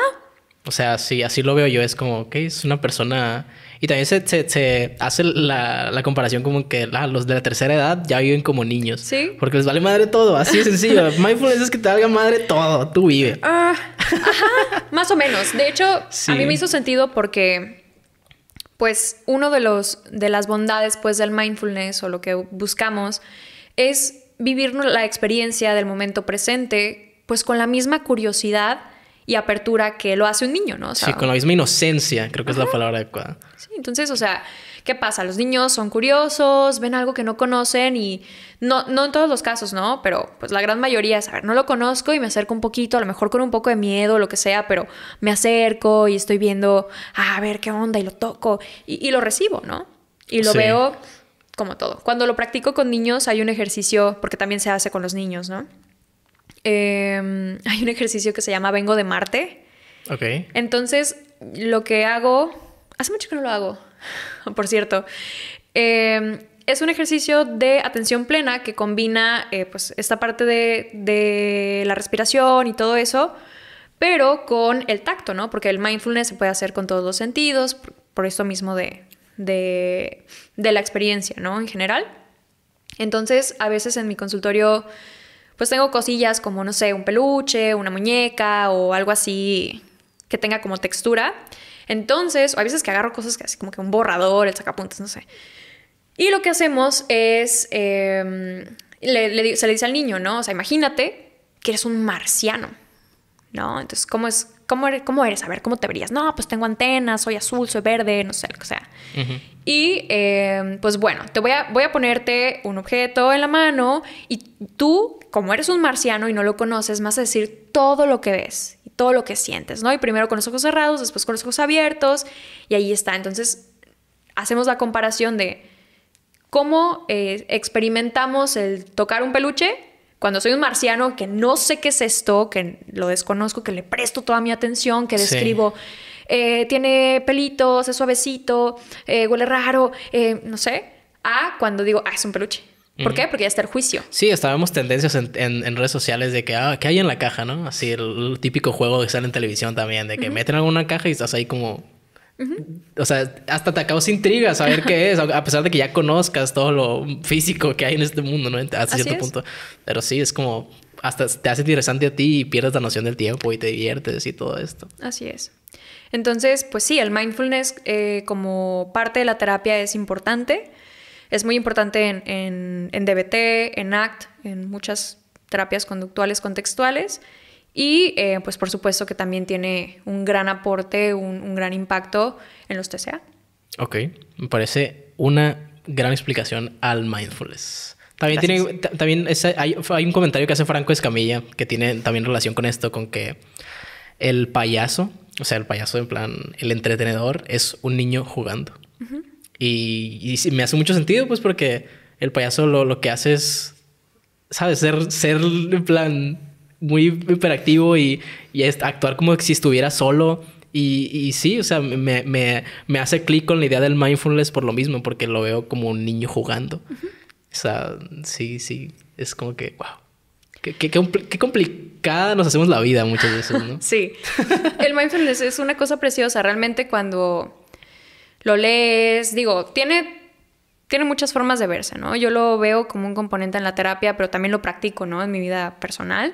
o sea, sí, así lo veo yo. Es como, ok, es una persona... Y también se, hace la, comparación como que los de la tercera edad ya viven como niños. Sí. Porque les vale madre todo, así de sencillo. Mindfulness es que te valga madre todo, tú vive. Ah, ajá, más o menos. De hecho, a mí me hizo sentido porque, pues, uno de, los, de las bondades pues, del mindfulness o lo que buscamos es vivir la experiencia del momento presente, pues con la misma curiosidad y apertura que lo hace un niño, ¿no? sí, con la misma inocencia, creo que es la palabra adecuada. Sí, entonces, o sea, ¿qué pasa? Los niños son curiosos, ven algo que no conocen y no, no en todos los casos, ¿no? Pero pues la gran mayoría es, a ver, no lo conozco y me acerco un poquito, a lo mejor con un poco de miedo, lo que sea, pero me acerco y estoy viendo, ah, a ver qué onda y lo toco y, lo recibo, ¿no? Y lo veo como todo. Cuando lo practico con niños hay un ejercicio, porque también se hace con los niños, ¿no? Em, hay un ejercicio que se llama Vengo de Marte. Ok. Entonces, lo que hago, hace mucho que no lo hago, por cierto, em, es un ejercicio de atención plena que combina eh, pues, esta parte de, la respiración y todo eso, pero con el tacto, ¿no? Porque el mindfulness se puede hacer con todos los sentidos, por, por esto mismo de, de, de la experiencia, ¿no? En general. Entonces, a veces en mi consultorio pues tengo cosillas como, no sé, un peluche, una muñeca o algo así que tenga como textura. Entonces, o a veces que agarro cosas que así como que un borrador, el sacapuntas, no sé. Y lo que hacemos es, em, se le dice al niño, ¿no? O sea, imagínate que eres un marciano, ¿no? Entonces, ¿cómo es, ¿cómo eres? ¿Cómo A ver, ¿cómo te verías? No, pues tengo antenas, soy azul, soy verde, no sé, lo que sea. Y em, pues bueno, te voy a, voy a ponerte un objeto en la mano y tú, como eres un marciano y no lo conoces, vas a decir todo lo que ves y todo lo que sientes, ¿no? Y primero con los ojos cerrados, después con los ojos abiertos y ahí está. Entonces, hacemos la comparación de cómo eh, experimentamos el tocar un peluche cuando soy un marciano que no sé qué es esto, que lo desconozco, que le presto toda mi atención, que describo, eh, tiene pelitos, es suavecito, eh, huele raro, eh, no sé, a cuando digo, ah, es un peluche. ¿Por qué? Porque ya está el juicio. Sí, estábamos tendencias en, redes sociales de que, ah, ¿qué hay en la caja, no? Así el, típico juego que sale en televisión también, de que meten alguna caja y estás ahí como o sea, hasta te intrigas a ver qué es, a pesar de que ya conozcas todo lo físico que hay en este mundo, ¿no? Hasta cierto punto. Pero sí, es como hasta te hace interesante a ti y pierdes la noción del tiempo y te diviertes y todo esto. Así es. Entonces, pues sí, el mindfulness eh, como parte de la terapia es importante. Es muy importante en, en, en DBT, en ACT, en muchas terapias conductuales, contextuales. Y eh, pues por supuesto que también tiene un gran aporte, un, gran impacto en los TCA. Ok, me parece una gran explicación al mindfulness. También, tiene, también hay, un comentario que hace Franco Escamilla que tiene también relación con esto, con que el payaso, o sea, el payaso en plan, el entretenedor es un niño jugando. y, me hace mucho sentido, pues, porque el payaso lo, que hace es, ¿sabes? Ser, ser en plan muy hiperactivo y, y actuar como si estuviera solo. Y, y sí, o sea, me, hace clic con la idea del mindfulness por lo mismo, porque lo veo como un niño jugando. O sea, sí, sí, es como que, wow. Qué, complicada nos hacemos la vida muchas veces, ¿no? sí. El mindfulness es una cosa preciosa. Realmente cuando lo lees, digo, tiene, tiene muchas formas de verse, ¿no? Yo lo veo como un componente en la terapia, pero también lo practico, ¿no? En mi vida personal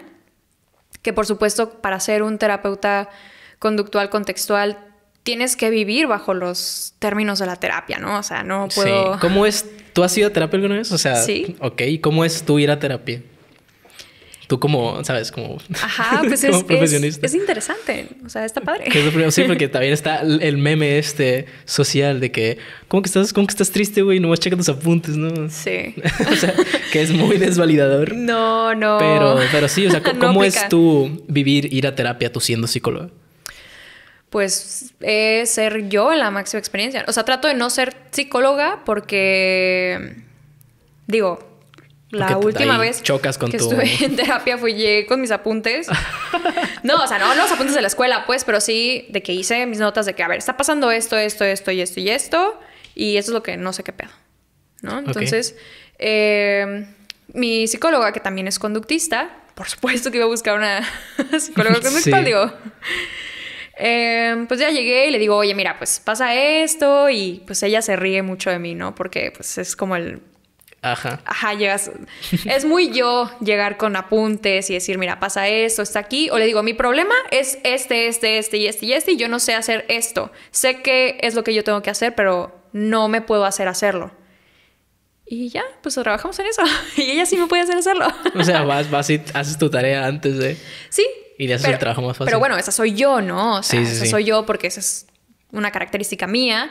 que por supuesto para ser un terapeuta conductual contextual tienes que vivir bajo los términos de la terapia, ¿no? O sea, no puedo... ¿Cómo es? ¿Tú has sido a terapia alguna vez? O sea, sí. Ok, ¿cómo es tú ir a terapia? tú como, ¿sabes? Como, Ajá, pues es, Es, interesante, o sea, está padre. sí, porque también está el meme este social de que, ¿cómo que estás, cómo que estás triste, güey? Nomás checa tus apuntes, ¿no? Sí. o sea, que es muy desvalidador. No, no. Pero, sí, o sea, ¿cómo, es tú vivir, ir a terapia tú siendo psicóloga? Pues es eh, ser yo la máxima experiencia. O sea, trato de no ser psicóloga porque, digo, la última vez chocas con que tu... estuve en terapia fui con mis apuntes. no, o sea, no, los apuntes de la escuela, pues, pero sí de que hice mis notas de que, a ver, está pasando esto, esto, esto y esto y esto. Y esto es lo que no sé qué pedo. ¿No? Entonces, em, mi psicóloga, que también es conductista, por supuesto que iba a buscar una psicóloga conductual, digo. Em, pues ya llegué y le digo, oye, mira, pues pasa esto y pues ella se ríe mucho de mí, ¿no? Porque pues es como el Ajá. Ajá, llegas. Es muy yo llegar con apuntes y decir, mira, pasa esto, está aquí. O le digo, mi problema es este, este, este y este y este, y yo no sé hacer esto. Sé que es lo que yo tengo que hacer, pero no me puedo hacer hacerlo. Y ya, pues trabajamos en eso. Y ella sí me puede hacer hacerlo. O sea, vas, vas y haces tu tarea antes de. Sí. Y le haces el trabajo más fácil. Pero bueno, esa soy yo, ¿no? O sea, sí, esa soy yo porque esa es una característica mía.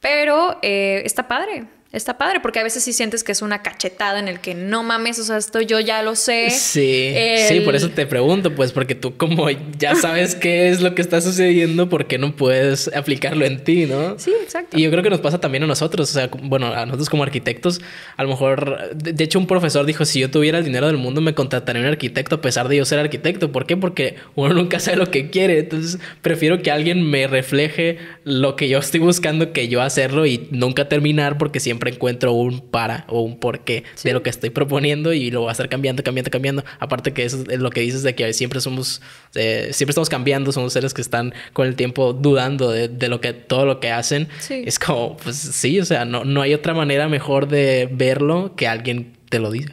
Pero eh, está padre está padre, porque a veces sí sientes que es una cachetada en el que no mames, o sea, esto yo ya lo sé. Sí, sí, por eso te pregunto, pues, porque tú como ya sabes qué es lo que está sucediendo, ¿por qué no puedes aplicarlo en ti, no? Sí, exacto. Y yo creo que nos pasa también a nosotros, o sea, bueno, a nosotros como arquitectos, a lo mejor, de hecho un profesor dijo, si yo tuviera el dinero del mundo me contrataría un arquitecto a pesar de yo ser arquitecto, ¿por qué? Porque uno nunca sabe lo que quiere, entonces prefiero que alguien me refleje lo que yo estoy buscando que yo hacerlo y nunca terminar porque siempre encuentro un para o un por qué de lo que estoy proponiendo y lo voy a estar cambiando, cambiando, cambiando. Aparte que eso es lo que dices de que siempre somos, eh, siempre estamos cambiando, somos seres que están con el tiempo dudando de, lo que, todo lo que hacen. Es como, pues sí, o sea, no, no hay otra manera mejor de verlo que alguien te lo diga.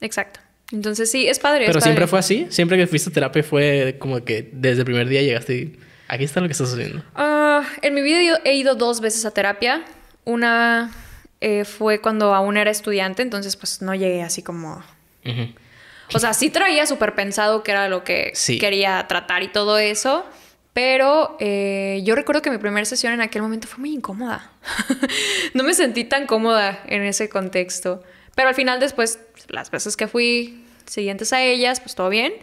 Exacto. Entonces sí, es padre. Pero siempre fue así, siempre que fuiste a terapia fue como que desde el primer día llegaste y aquí está lo que estás haciendo. Ah, en mi vida he ido dos veces a terapia. Una eh, fue cuando aún era estudiante, entonces pues no llegué así como... O sea, sí traía súper pensado que era lo que quería tratar y todo eso, pero eh, yo recuerdo que mi primera sesión en aquel momento fue muy incómoda. no me sentí tan cómoda en ese contexto. Pero al final después, las veces que fui siguientes a ellas, pues todo bien.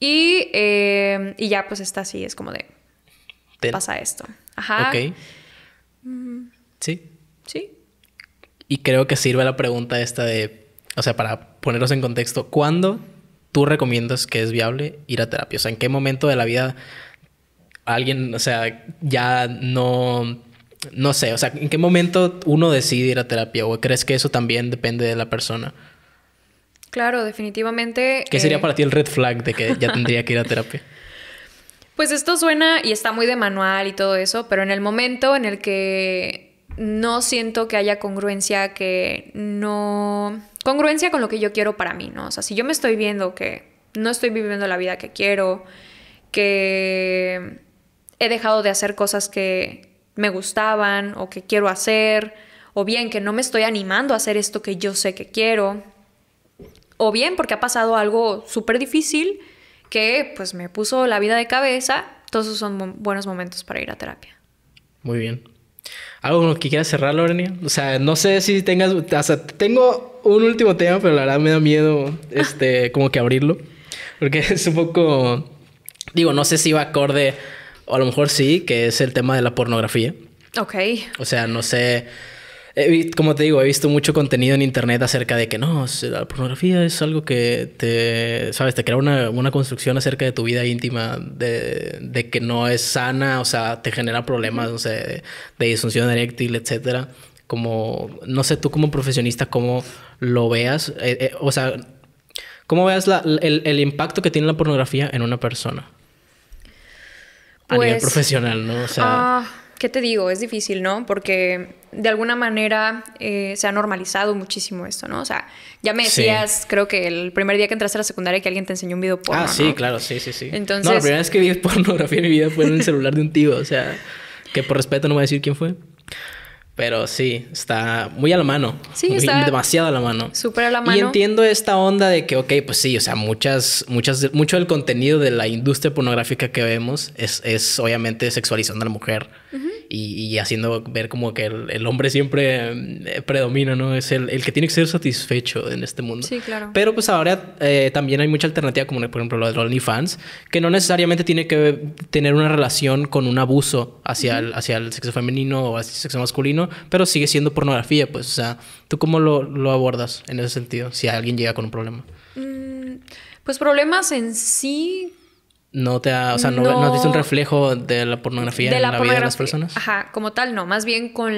Y, em, ya pues está así, es como de... Pasa esto. Ajá. Ok. Mm. Sí. Sí. Y creo que sirve la pregunta esta de, o sea, para ponerlos en contexto, ¿cuándo tú recomiendas que es viable ir a terapia? O sea, ¿en qué momento de la vida alguien, o sea, ya no, no sé, o sea, ¿en qué momento uno decide ir a terapia? ¿O crees que eso también depende de la persona? Claro, definitivamente. ¿Qué sería eh, para ti el red flag de que ya tendría que ir a terapia? Pues esto suena y está muy de manual y todo eso, pero en el momento en el que no siento que haya congruencia que no... Congruencia con lo que yo quiero para mí, ¿no? O sea, si yo me estoy viendo que no estoy viviendo la vida que quiero, que he dejado de hacer cosas que me gustaban o que quiero hacer, o bien que no me estoy animando a hacer esto que yo sé que quiero, o bien porque ha pasado algo súper difícil que pues me puso la vida de cabeza, todos son buenos momentos para ir a terapia. Muy bien. ¿Algo con lo que quieras cerrar, Lorena? O sea, no sé si tengas... O sea, tengo un último tema, pero la verdad me da miedo este, como que abrirlo. Porque es un poco... Digo, no sé si va acorde, o a lo mejor sí, que es el tema de la pornografía. Ok. O sea, no sé como te digo, he visto mucho contenido en internet acerca de que no, la pornografía es algo que te, sabes, te crea una, construcción acerca de tu vida íntima, de, que no es sana, o sea, te genera problemas, o sea, de, disfunción eréctil, etcétera. Como, no sé, tú como profesionista, cómo lo veas, eh, eh, o sea, cómo veas la, el, impacto que tiene la pornografía en una persona. A nivel pues, profesional, ¿no? O sea. Ah, ¿qué te digo? Es difícil, ¿no? Porque de alguna manera eh, se ha normalizado muchísimo esto, ¿no? O sea, ya me decías, creo que el primer día que entraste a la secundaria que alguien te enseñó un video porno. Ah, sí, claro, sí, sí, sí. Entonces... No, la primera vez que vi pornografía en mi vida fue en el celular de un tío, o sea, que por respeto no voy a decir quién fue. Pero sí, está muy a la mano. Sí, está demasiado a la mano. Súper a la mano. Y entiendo esta onda de que, ok, pues sí, o sea, muchas, muchas, mucho del contenido de la industria pornográfica que vemos es, es obviamente sexualizando a la mujer y, haciendo ver como que el, hombre siempre eh, predomina, ¿no? Es el, que tiene que ser satisfecho en este mundo. Sí, claro. Pero pues ahora eh, también hay mucha alternativa, como por ejemplo lo de OnlyFans, que no necesariamente tiene que tener una relación con un abuso hacia, el, hacia el sexo femenino o hacia el sexo masculino, pero sigue siendo pornografía, pues, o sea, ¿tú cómo lo, abordas en ese sentido si alguien llega con un problema? Mm, pues problemas en sí no te ha, has visto un reflejo de la pornografía en la, vida de las personas. Ajá, como tal, no, más bien con,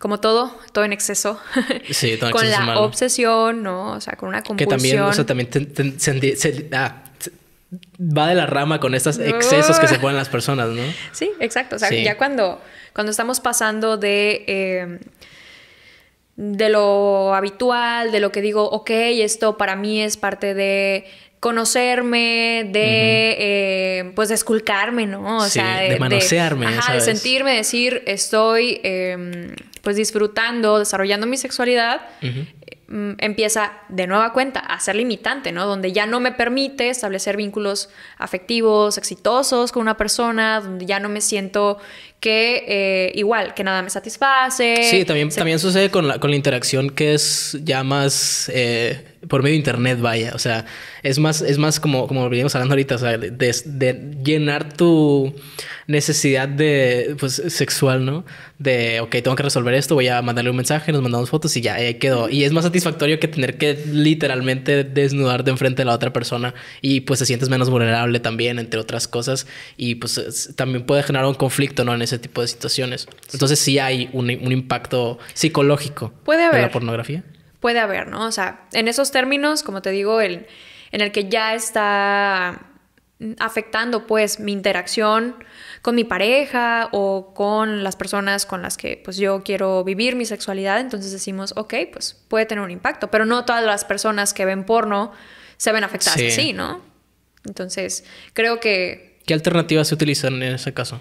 como todo, todo en exceso. Sí, todo con la obsesión, ¿no? O sea, con una compulsión. Que también, va de la rama con estos excesos que se ponen las personas, ¿no? Sí, exacto. O sea, ya cuando, cuando estamos pasando de, em, de lo habitual, de lo que digo, ok, esto para mí es parte de conocerme, de, eh, pues, de esculcarme, ¿no? O sea, de, manosearme. de sentirme, decir, estoy, em, pues, disfrutando, desarrollando mi sexualidad. Em, empieza de nueva cuenta a ser limitante, ¿no? Donde ya no me permite establecer vínculos afectivos exitosos con una persona, donde ya no me siento que eh, igual, que nada me satisface. Sí, también, también sucede con la, con la interacción que es ya más eh, por medio de internet, vaya. O sea, es más, es más como, como veníamos hablando ahorita, o sea, de, llenar tu necesidad de, pues, sexual, ¿no? De, ok, tengo que resolver esto, voy a mandarle un mensaje, nos mandamos fotos y ya eh, quedó. Y es más satisfactorio que tener que literalmente desnudarte enfrente de la otra persona y pues te sientes menos vulnerable también, entre otras cosas. Y pues también puede generar un conflicto, ¿no? En tipo de situaciones. Entonces sí hay un, impacto psicológico ¿Puede de la pornografía. Puede haber, ¿no? O sea, en esos términos, como te digo, el, en el que ya está afectando pues mi interacción con mi pareja o con las personas con las que pues yo quiero vivir mi sexualidad, entonces decimos, ok, pues puede tener un impacto, pero no todas las personas que ven porno se ven afectadas así, ¿no? Entonces, creo que... ¿Qué alternativas se utilizan en ese caso?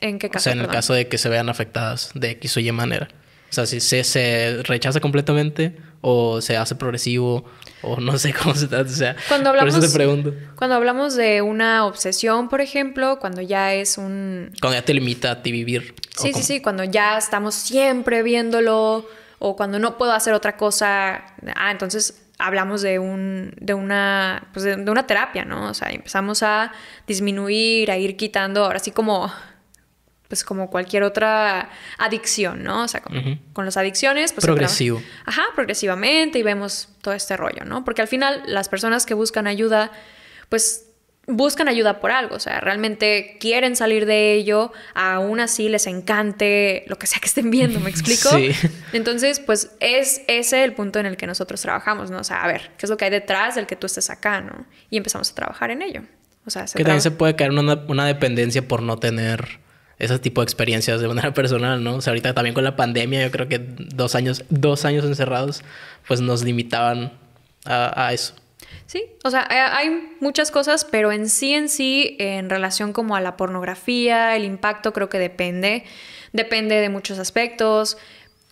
¿En qué caso? O sea, en el caso de que se vean afectadas de X o Y manera. O sea, si se, rechaza completamente o se hace progresivo o no sé cómo se trata. O sea, cuando hablamos, por eso te pregunto. Cuando hablamos de una obsesión, por ejemplo, cuando ya es un... Cuando ya te limita a ti vivir. Sí, sí, sí, cuando ya estamos siempre viéndolo o cuando no puedo hacer otra cosa. Ah, entonces hablamos de, un, de, una, pues de una terapia, ¿no? O sea, empezamos a disminuir, a ir quitando, ahora sí como pues como cualquier otra adicción, ¿no? O sea, con, las adicciones, pues... Progresivo. Ajá, progresivamente y vemos todo este rollo, ¿no? Porque al final las personas que buscan ayuda, pues buscan ayuda por algo, o sea, realmente quieren salir de ello, aún así les encante lo que sea que estén viendo, ¿me explico? Sí. Entonces, pues es ese el punto en el que nosotros trabajamos, ¿no? O sea, a ver, ¿qué es lo que hay detrás del que tú estés acá, ¿no? Y empezamos a trabajar en ello. O sea, se también se puede caer una dependencia por no tener esas tipo de experiencias de manera personal, ¿no? O sea, ahorita también con la pandemia, yo creo que dos años, dos años encerrados, pues nos limitaban a, a eso. Sí, o sea, eh, hay muchas cosas, pero en sí, en sí, en relación como a la pornografía, el impacto creo que depende, depende de muchos aspectos,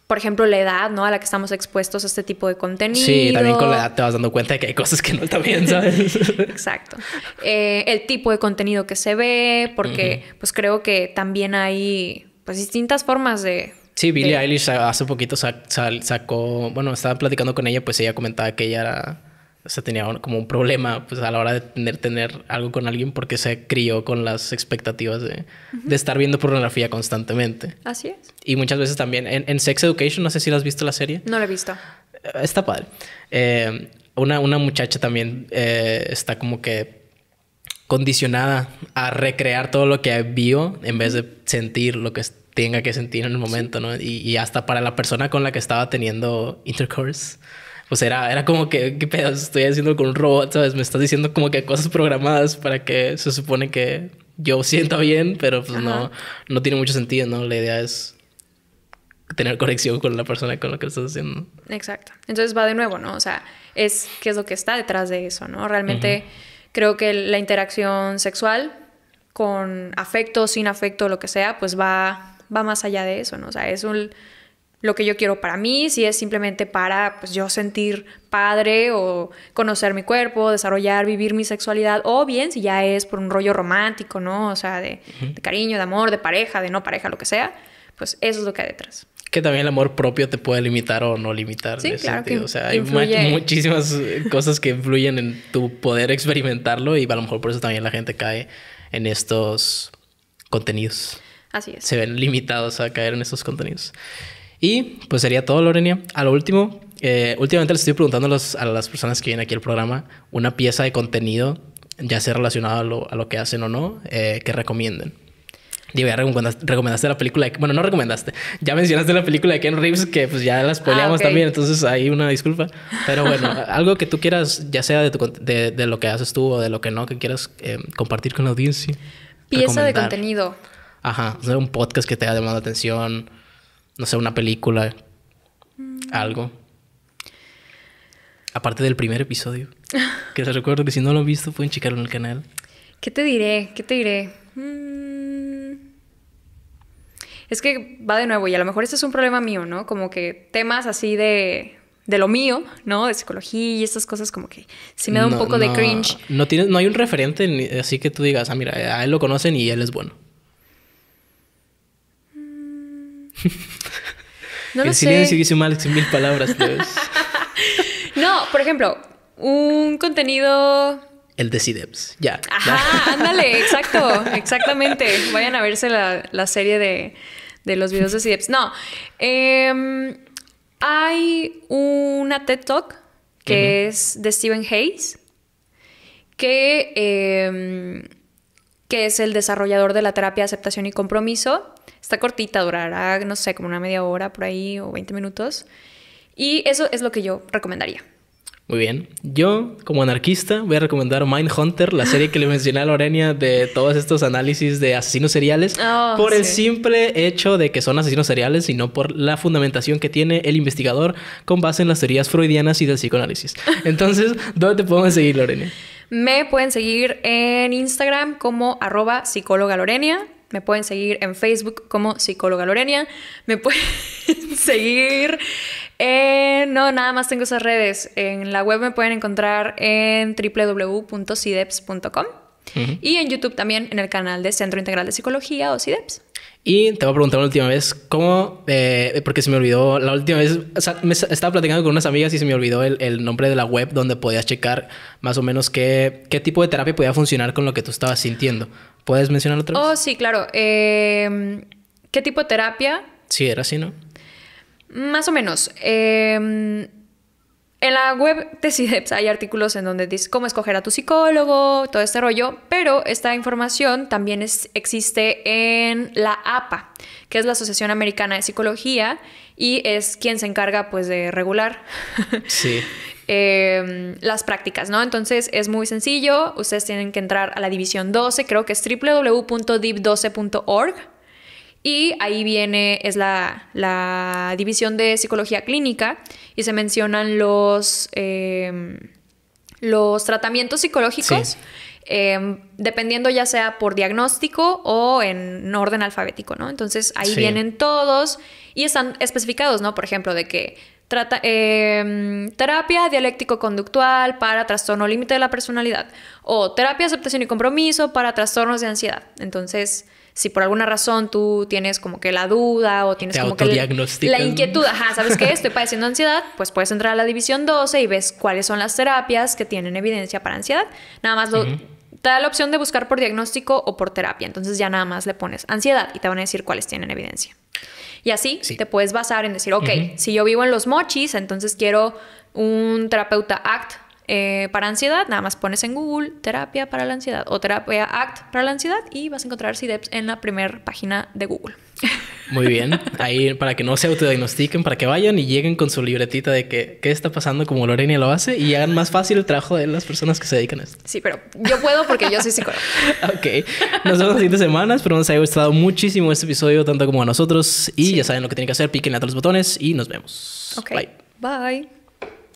por ejemplo, la edad, ¿no? A la que estamos expuestos a este tipo de contenido. Sí, también con la edad te vas dando cuenta de que hay cosas que no también bien, ¿sabes? Exacto. Eh, el tipo de contenido que se ve, porque pues creo que también hay pues distintas formas de... Sí, Billie Eilish hace poquito sacó, bueno, estaba platicando con ella, pues ella comentaba que ella era o sea, tenía como un problema pues, a la hora de tener, tener algo con alguien porque se crió con las expectativas de, estar viendo pornografía constantemente. Así es. Y muchas veces también en, Sex Education, no sé si la has visto la serie. No la he visto. Eh, está padre. Eh, una, muchacha también eh, está como que condicionada a recrear todo lo que vio en vez de sentir lo que tenga que sentir en el momento, ¿no? Y, y, hasta para la persona con la que estaba teniendo intercourse pues era, era como que, ¿qué pedo estoy haciendo con un robot? ¿Sabes? Me estás diciendo como que cosas programadas para que se supone que yo sienta bien, pero pues no, no tiene mucho sentido, ¿no? La idea es tener conexión con la persona con la que estás haciendo. Exacto. Entonces va de nuevo, ¿no? O sea, es qué es lo que está detrás de eso, ¿no? Realmente creo que la interacción sexual con afecto, sin afecto, lo que sea, pues va, va más allá de eso, ¿no? O sea, es un lo que yo quiero para mí, si es simplemente para pues, yo sentir padre o conocer mi cuerpo, desarrollar, vivir mi sexualidad, o bien si ya es por un rollo romántico, ¿no? O sea, de, cariño, de amor, de pareja, de no pareja, lo que sea, pues eso es lo que hay detrás. Que también el amor propio te puede limitar o no limitar. Sí, claro sentido. O sea, hay muchísimas eh, cosas que influyen en tu poder experimentarlo y a lo mejor por eso también la gente cae en estos contenidos. Así es. Se ven limitados a caer en estos contenidos. Y pues sería todo, Lorenia. A lo último, eh, últimamente les estoy preguntando a, las personas que vienen aquí al programa una pieza de contenido, ya sea relacionado a lo, a lo que hacen o no, eh, que recomienden. Digo, ya recomendaste la película. bueno, no recomendaste. Ya mencionaste la película de Ken Reeves, que pues ya la ah, spoileamos también. Entonces, ahí una disculpa. Pero bueno, algo que tú quieras, ya sea de, tu, de, de, lo que haces tú o de lo que no, que quieras eh, compartir con la audiencia. Pieza de contenido. Ajá. Un podcast que te haya llamado atención no sé, una película, mm. algo. Aparte del primer episodio, que te recuerdo que si no lo han visto pueden checarlo en el canal. ¿Qué te diré? ¿Qué te diré? Mm. Es que va de nuevo y a lo mejor este es un problema mío, ¿no? Como que temas así de, de lo mío, ¿no? De psicología y estas cosas como que sí me da un poco de cringe. No, no hay un referente así que tú digas, ah, mira, a él lo conocen y él es bueno. No el silencio dice mal, mil palabras. Pues. no, por ejemplo, un contenido el de Cideps, ya. Ajá, ándale, exacto, exactamente. Vayan a verse la, serie de, los videos de Cideps. No, em, hay una TED Talk que es de Stephen Hayes, que em, que es el desarrollador de la terapia de aceptación y compromiso. Está cortita, durará, no sé, como una media hora por ahí o 20 minutos. Y eso es lo que yo recomendaría. Muy bien. Yo, como anarquista, voy a recomendar Mindhunter, la serie que le mencioné a Lorenia de todos estos análisis de asesinos seriales, ah, por el simple hecho de que son asesinos seriales y no por la fundamentación que tiene el investigador con base en las teorías freudianas y del psicoanálisis. Entonces, ¿dónde te podemos seguir, Lorenia? Me pueden seguir en Instagram como arroba psicóloga Lorenia. Me pueden seguir en Facebook como psicóloga Lorenia. Me pueden seguir en... No, nada más tengo esas redes. En la web me pueden encontrar en www.cideps.com. Y en YouTube también, en el canal de Centro Integral de Psicología o CIDEPS. Y te voy a preguntar la última vez, ¿cómo? Eh, porque se me olvidó, la última vez, o estaba platicando con unas amigas y se me olvidó el, nombre de la web donde podías checar más o menos qué, qué tipo de terapia podía funcionar con lo que tú estabas sintiendo. ¿Puedes mencionar otra vez? Oh, sí, claro. Eh, ¿Qué tipo de terapia? Sí, era así, ¿no? Más o menos. Eh, en la web de e hay artículos en donde dice cómo escoger a tu psicólogo, todo este rollo, pero esta información también existe en la APA, que es la Asociación Americana de Psicología y es quien se encarga pues de regular em, las prácticas, ¿no? Entonces es muy sencillo, ustedes tienen que entrar a la división 12, creo que es wwwdiv 12org y ahí viene, es la, división de psicología clínica y se mencionan los, em, los tratamientos psicológicos. Em, dependiendo ya sea por diagnóstico o en orden alfabético, ¿no? Entonces ahí vienen todos y están especificados, ¿no? Por ejemplo, de que trata, em, terapia dialéctico-conductual para trastorno límite de la personalidad o terapia aceptación y compromiso para trastornos de ansiedad. Entonces, si por alguna razón tú tienes como que la duda o tienes como que la inquietud, ajá, ¿sabes qué? Estoy padeciendo ansiedad, pues puedes entrar a la división 12 y ves cuáles son las terapias que tienen evidencia para ansiedad. Nada más lo, te da la opción de buscar por diagnóstico o por terapia. Entonces ya nada más le pones ansiedad y te van a decir cuáles tienen evidencia. Y así te puedes basar en decir, ok, si yo vivo en los mochis, entonces quiero un terapeuta ACT eh, para ansiedad, nada más pones en Google terapia para la ansiedad o terapia ACT para la ansiedad y vas a encontrar SIDEPS en la primera página de Google. Muy bien, ahí para que no se autodiagnostiquen, para que vayan y lleguen con su libretita de qué está pasando como Lorena lo hace y hagan más fácil el trabajo de las personas que se dedican a esto. Sí, pero yo puedo porque yo soy psicóloga. ok, nos vemos las siguientes semanas, pero nos ha gustado muchísimo este episodio, tanto como a nosotros y ya saben lo que tienen que hacer, piquen a todos los botones y nos vemos. bye. Bye.